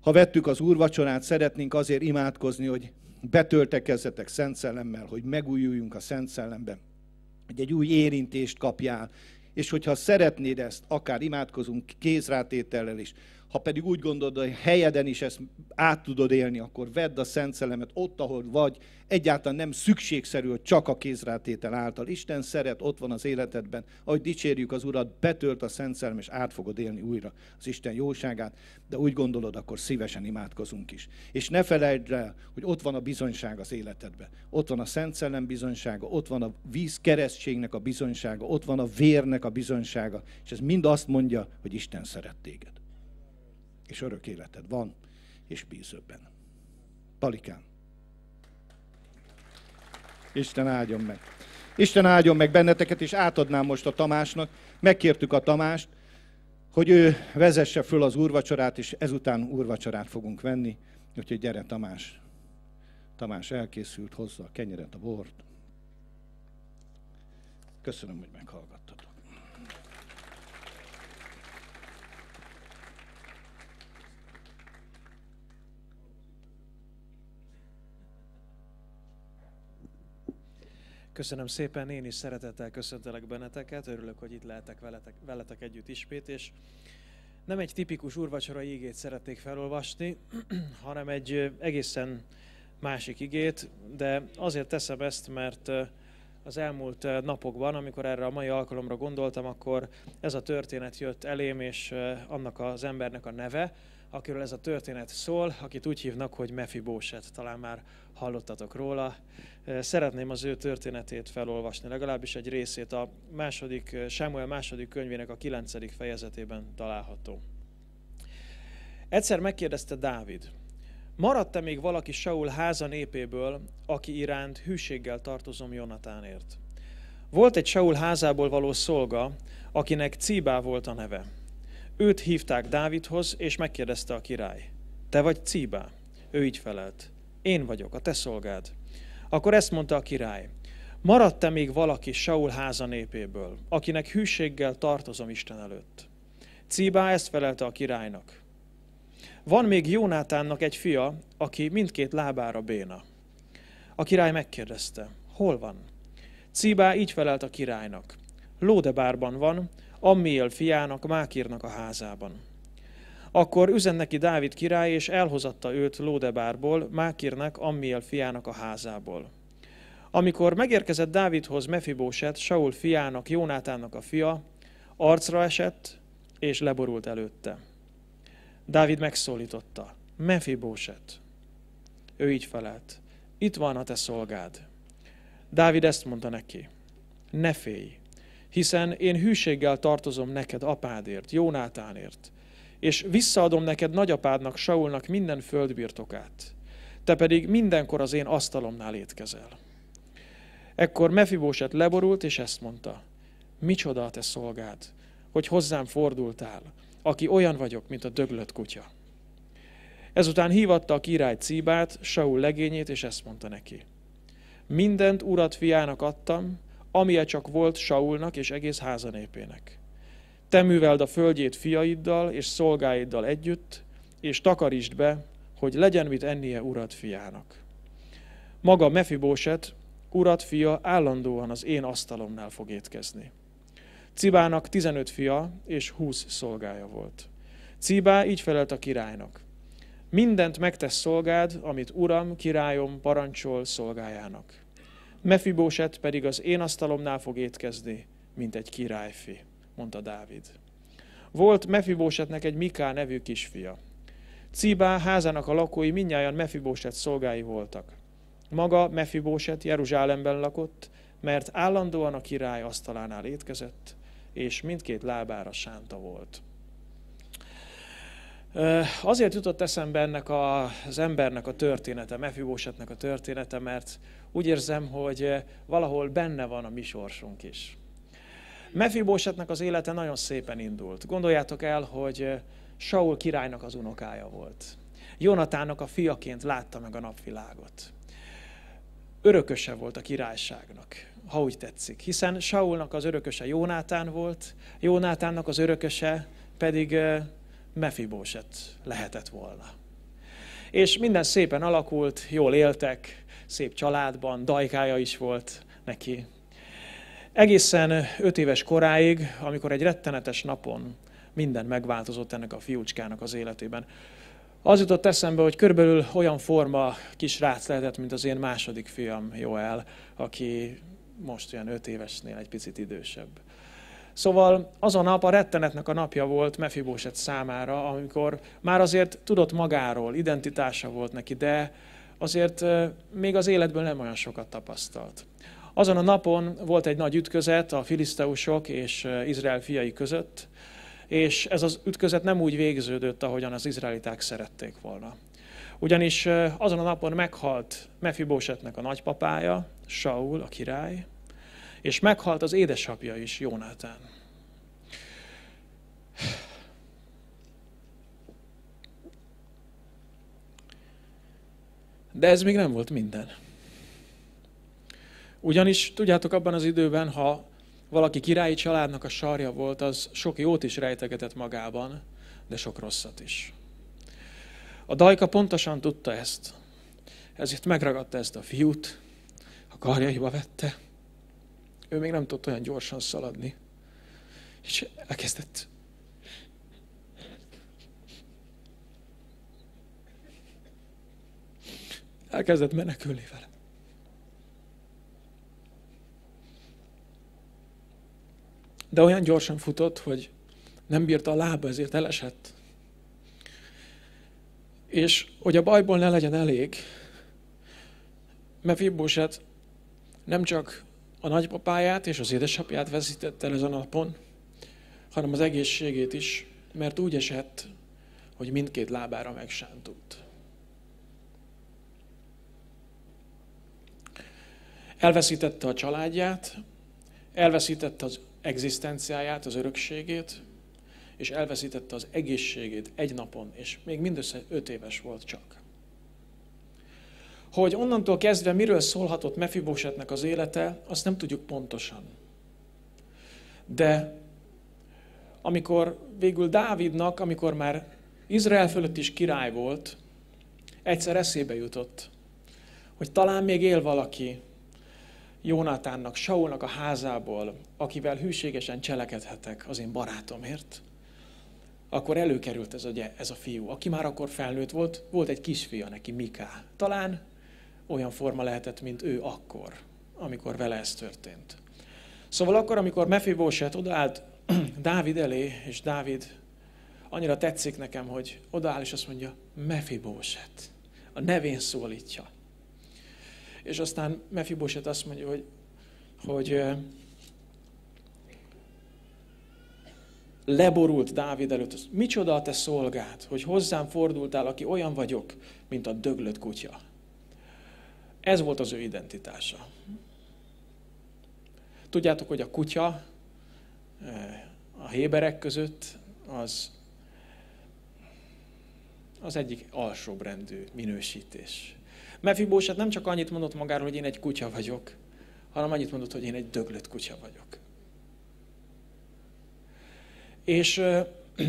ha vettük az úrvacsorát, szeretnénk azért imádkozni, hogy betöltekezzetek Szent Szellemmel, hogy megújuljunk a Szent Szellemben, hogy egy új érintést kapjál, és hogyha szeretnéd ezt, akár imádkozunk kézrátétellel is, ha pedig úgy gondolod, hogy helyeden is ezt át tudod élni, akkor vedd a Szent Szellemet ott, ahol vagy. Egyáltalán nem szükségszerű, hogy csak a kézrátétel által. Isten szeret, ott van az életedben. Ahogy dicsérjük az Urat, betölt a Szent Szellem, és át fogod élni újra az Isten jóságát. De úgy gondolod, akkor szívesen imádkozunk is. És ne felejtsd el, hogy ott van a bizonyság az életedben. Ott van a Szent Szellem bizonysága, ott van a víz keresztségnek a bizonysága, ott van a vérnek a bizonysága. És ez mind azt mondja, hogy Isten szeret téged és örök életed van, és bízőbben. Palikán. Isten áldjon meg. Isten áldjon meg benneteket, és átadnám most a Tamásnak. Megkértük a Tamást, hogy ő vezesse föl az úrvacsorát, és ezután úrvacsorát fogunk venni. Úgyhogy gyere Tamás. Tamás elkészült, hozza a kenyeret, a bort. Köszönöm, hogy meghallgattad. Köszönöm szépen, én is szeretettel köszöntelek benneteket, örülök, hogy itt lehetek veletek, veletek együtt ismét, és nem egy tipikus úrvacsora ígét szeretnék felolvasni, hanem egy egészen másik igét, de azért teszem ezt, mert az elmúlt napokban, amikor erre a mai alkalomra gondoltam, akkor ez a történet jött elém, és annak az embernek a neve, akiről ez a történet szól, akit úgy hívnak, hogy Bóset, talán már hallottatok róla. Szeretném az ő történetét felolvasni, legalábbis egy részét a második, Samuel második könyvének a kilencedik fejezetében található. Egyszer megkérdezte Dávid, maradt-e még valaki Saul háza népéből, aki iránt hűséggel tartozom Jonatánért? Volt egy Saul házából való szolga, akinek Cíbá volt a neve – Őt hívták Dávidhoz, és megkérdezte a király, te vagy Cíbá? Ő így felelt, én vagyok, a te szolgád. Akkor ezt mondta a király, maradt-e még valaki Saul háza népéből, akinek hűséggel tartozom Isten előtt? Cíbá ezt felelte a királynak. Van még Jónátánnak egy fia, aki mindkét lábára béna. A király megkérdezte, hol van? Cíbá így felelt a királynak. Lódebárban van, Ammiel fiának Mákírnak a házában. Akkor üzen neki Dávid király, és elhozatta őt Lódebárból, Mákírnak, Ammiel fiának a házából. Amikor megérkezett Dávidhoz Mefibóset, Saul fiának, Jónátának a fia, arcra esett, és leborult előtte. Dávid megszólította, Mefibóset. Ő így felelt, itt van a te szolgád. Dávid ezt mondta neki, ne félj, hiszen én hűséggel tartozom neked apádért, Jónátánért, és visszaadom neked nagyapádnak, Saulnak minden földbirtokát, te pedig mindenkor az én asztalomnál étkezel. Ekkor Mefibóset leborult, és ezt mondta, micsoda a te szolgád, hogy hozzám fordultál, aki olyan vagyok, mint a döglött kutya. Ezután hívatta a király Cíbát, Saul legényét, és ezt mondta neki. Mindent urat fiának adtam, amilyen csak volt Saulnak és egész házanépének. Te műveld a földjét fiaiddal és szolgáiddal együtt, és takarítsd be, hogy legyen mit ennie urad fiának. Maga Mefibóset, urad fia állandóan az én asztalomnál fog étkezni. Cibának 15 fia és 20 szolgája volt. Cibá így felelt a királynak. Mindent megtesz szolgád, amit uram, királyom parancsol szolgájának. Mefibóset pedig az én asztalomnál fog étkezni, mint egy királyfi, mondta Dávid. Volt Mefibósetnek egy Miká nevű kisfia. Cibá házának a lakói minnyáján Mefibóset szolgái voltak. Maga Mefibóset Jeruzsálemben lakott, mert állandóan a király asztalánál étkezett, és mindkét lábára sánta volt. Azért jutott eszembe ennek a, az embernek a története, Mefibósetnek a története, mert úgy érzem, hogy valahol benne van a mi sorsunk is. Mefibósetnek az élete nagyon szépen indult. Gondoljátok el, hogy Saul királynak az unokája volt. Jonatának a fiaként látta meg a napvilágot. Örököse volt a királyságnak, ha úgy tetszik, hiszen Saulnak az örököse Jónátán volt, Jónátánnak az örököse pedig Mefibóset lehetett volna. És minden szépen alakult, jól éltek, szép családban, dajkája is volt neki. Egészen öt éves koráig, amikor egy rettenetes napon minden megváltozott ennek a fiúcskának az életében. Az jutott eszembe, hogy körülbelül olyan forma kis rác lehetett, mint az én második fiam Joel, aki most olyan öt évesnél egy picit idősebb. Szóval az a nap a rettenetnek a napja volt Mefibóset számára, amikor már azért tudott magáról, identitása volt neki, de azért még az életből nem olyan sokat tapasztalt. Azon a napon volt egy nagy ütközet a filiszteusok és Izrael fiai között, és ez az ütközet nem úgy végződött, ahogyan az izraeliták szerették volna. Ugyanis azon a napon meghalt Mefibósetnek a nagypapája, Saul, a király, és meghalt az édesapja is, Jónátán. De ez még nem volt minden. Ugyanis tudjátok, abban az időben, ha valaki királyi családnak a sarja volt, az sok jót is rejtegetett magában, de sok rosszat is. A dajka pontosan tudta ezt, ezért megragadta ezt a fiút, a karjaiba vette, ő még nem tudott olyan gyorsan szaladni. És elkezdett elkezdett menekülni vele. De olyan gyorsan futott, hogy nem bírta a lába, ezért elesett. És hogy a bajból ne legyen elég, Mefiboset nem csak a nagypapáját és az édesapját veszítette el ezen a napon, hanem az egészségét is, mert úgy esett, hogy mindkét lábára megsántult. Elveszítette a családját, elveszítette az egzisztenciáját, az örökségét, és elveszítette az egészségét egy napon, és még mindössze öt éves volt csak. Hogy onnantól kezdve miről szólhatott Mefibosetnek az élete, azt nem tudjuk pontosan. De amikor végül Dávidnak, amikor már Izrael fölött is király volt, egyszer eszébe jutott, hogy talán még él valaki Jónatánnak, Saulnak a házából, akivel hűségesen cselekedhetek az én barátomért, akkor előkerült ez a, ez a fiú, aki már akkor felnőtt volt, volt egy kisfia neki, Miká. Talán olyan forma lehetett, mint ő akkor, amikor vele ez történt. Szóval akkor, amikor Mefibóset odaállt Dávid elé, és Dávid annyira tetszik nekem, hogy odaáll és azt mondja, Mefibóset. A nevén szólítja. És aztán Mefibóset azt mondja, hogy, hogy leborult Dávid előtt, micsoda a te szolgád, hogy hozzám fordultál, aki olyan vagyok, mint a döglött kutya. Ez volt az ő identitása. Tudjátok, hogy a kutya eh, a héberek között az, az egyik alsóbrendű minősítés. Mefibóset nem csak annyit mondott magáról, hogy én egy kutya vagyok, hanem annyit mondott, hogy én egy döglött kutya vagyok. És eh,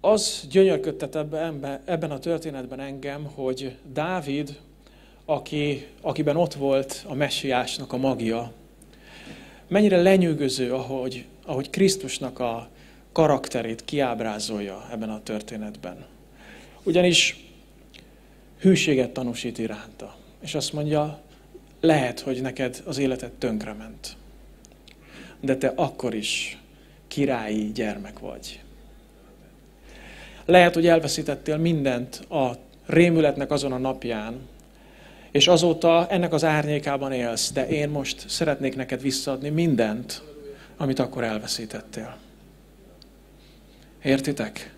az gyönyörködtet ebben, a történetben engem, hogy Dávid, aki, akiben ott volt a messiásnak a magja, mennyire lenyűgöző, ahogy, ahogy Krisztusnak a karakterét kiábrázolja ebben a történetben. Ugyanis hűséget tanúsít iránta, és azt mondja, lehet, hogy neked az életed tönkrement, de te akkor is királyi gyermek vagy lehet, hogy elveszítettél mindent a rémületnek azon a napján, és azóta ennek az árnyékában élsz, de én most szeretnék neked visszaadni mindent, amit akkor elveszítettél. Értitek?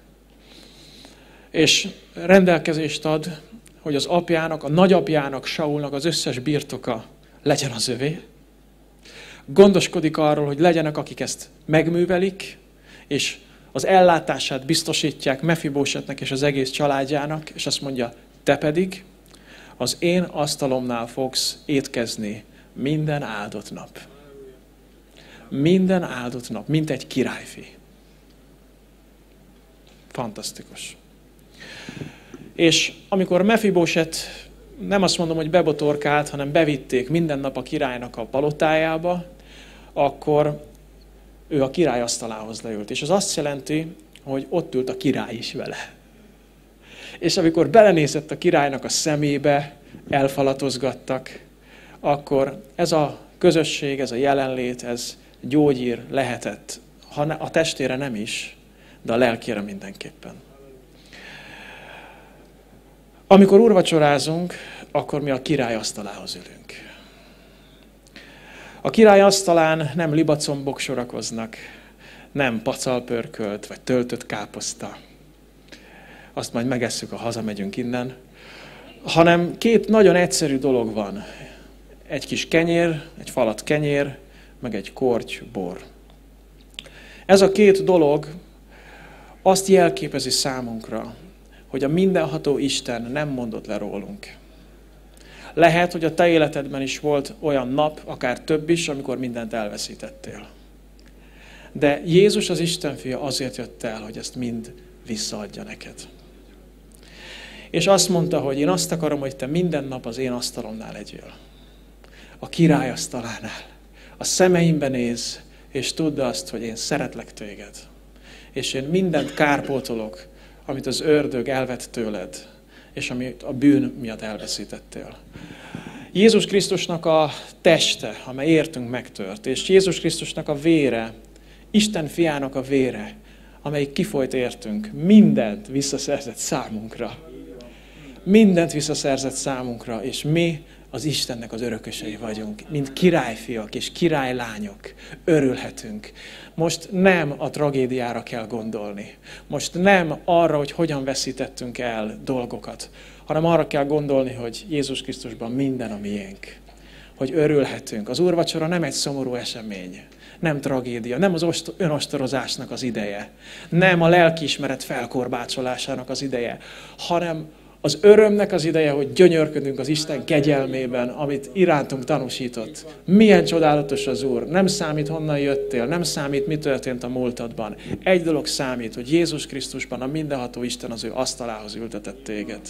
És rendelkezést ad, hogy az apjának, a nagyapjának, Saulnak az összes birtoka legyen az övé. Gondoskodik arról, hogy legyenek, akik ezt megművelik, és az ellátását biztosítják Mefibósetnek és az egész családjának, és azt mondja, te pedig az én asztalomnál fogsz étkezni minden áldott nap. Minden áldott nap, mint egy királyfi. Fantasztikus. És amikor Mefibóset nem azt mondom, hogy bebotorkált, hanem bevitték minden nap a királynak a palotájába, akkor ő a király asztalához leült. És az azt jelenti, hogy ott ült a király is vele. És amikor belenézett a királynak a szemébe, elfalatozgattak, akkor ez a közösség, ez a jelenlét, ez gyógyír lehetett. Ha ne, a testére nem is, de a lelkére mindenképpen. Amikor úrvacsorázunk, akkor mi a király asztalához ülünk. A király asztalán nem libacombok sorakoznak, nem pacalpörkölt vagy töltött káposzta. Azt majd megesszük, ha hazamegyünk innen. Hanem két nagyon egyszerű dolog van. Egy kis kenyér, egy falat kenyér, meg egy korty bor. Ez a két dolog azt jelképezi számunkra, hogy a mindenható Isten nem mondott le rólunk. Lehet, hogy a te életedben is volt olyan nap, akár több is, amikor mindent elveszítettél. De Jézus az Isten fia azért jött el, hogy ezt mind visszaadja neked. És azt mondta, hogy én azt akarom, hogy te minden nap az én asztalomnál legyél. A király asztalánál. A szemeimbe néz, és tudd azt, hogy én szeretlek téged. És én mindent kárpótolok, amit az ördög elvett tőled, és amit a bűn miatt elveszítettél. Jézus Krisztusnak a teste, amely értünk megtört, és Jézus Krisztusnak a vére, Isten fiának a vére, amely kifolyt értünk, mindent visszaszerzett számunkra. Mindent visszaszerzett számunkra, és mi az Istennek az örökösei vagyunk, mint királyfiak és királylányok, örülhetünk. Most nem a tragédiára kell gondolni, most nem arra, hogy hogyan veszítettünk el dolgokat, hanem arra kell gondolni, hogy Jézus Krisztusban minden a miénk, hogy örülhetünk. Az úrvacsora nem egy szomorú esemény, nem tragédia, nem az önostorozásnak az ideje, nem a lelkiismeret felkorbácsolásának az ideje, hanem az örömnek az ideje, hogy gyönyörködünk az Isten kegyelmében, amit irántunk tanúsított. Milyen csodálatos az Úr, nem számít honnan jöttél, nem számít mi történt a múltadban. Egy dolog számít, hogy Jézus Krisztusban a mindenható Isten az ő asztalához ültetett téged.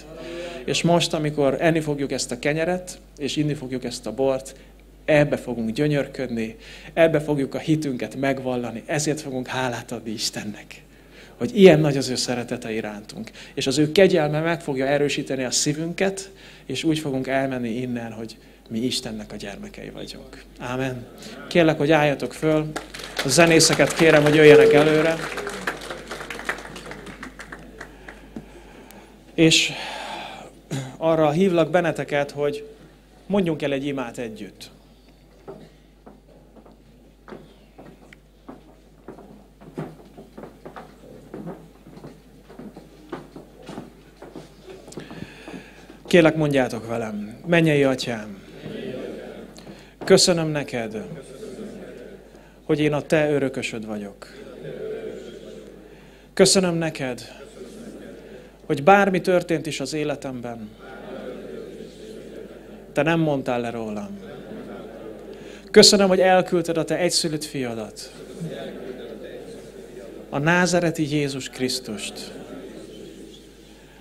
És most, amikor enni fogjuk ezt a kenyeret, és inni fogjuk ezt a bort, ebbe fogunk gyönyörködni, ebbe fogjuk a hitünket megvallani, ezért fogunk hálát adni Istennek hogy ilyen nagy az ő szeretete irántunk. És az ő kegyelme meg fogja erősíteni a szívünket, és úgy fogunk elmenni innen, hogy mi Istennek a gyermekei vagyunk. Ámen. Kérlek, hogy álljatok föl. A zenészeket kérem, hogy jöjjenek előre. És arra hívlak benneteket, hogy mondjunk el egy imát együtt. Kérlek, mondjátok velem, mennyei atyám, köszönöm neked, hogy én a te örökösöd vagyok. Köszönöm neked, hogy bármi történt is az életemben, te nem mondtál le rólam. Köszönöm, hogy elküldted a te egyszülött fiadat, a názereti Jézus Krisztust,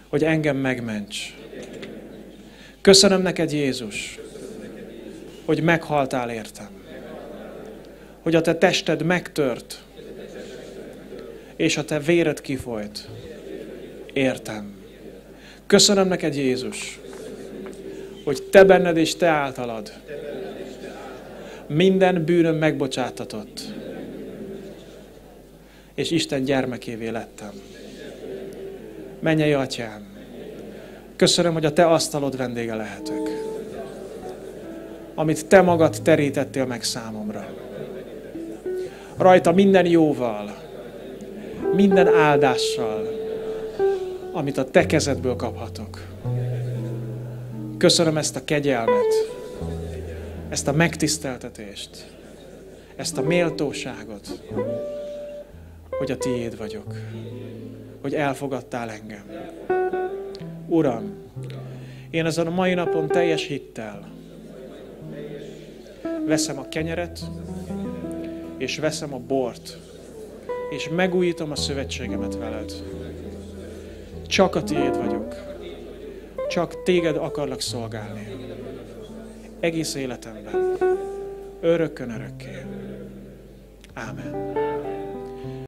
hogy engem megments Köszönöm neked, Jézus, hogy meghaltál értem. Hogy a te tested megtört, és a te véred kifolyt. Értem. Köszönöm neked, Jézus, hogy te benned és te általad minden bűnöm megbocsátatott, és Isten gyermekévé lettem. Menj el, atyám, Köszönöm, hogy a te asztalod vendége lehetek. Amit te magad terítettél meg számomra. Rajta minden jóval, minden áldással, amit a te kezedből kaphatok. Köszönöm ezt a kegyelmet, ezt a megtiszteltetést, ezt a méltóságot, hogy a tiéd vagyok, hogy elfogadtál engem. Uram, én ezen a mai napon teljes hittel veszem a kenyeret, és veszem a bort, és megújítom a szövetségemet veled. Csak a tiéd vagyok. Csak téged akarlak szolgálni. Egész életemben. Örökkön örökké. Amen.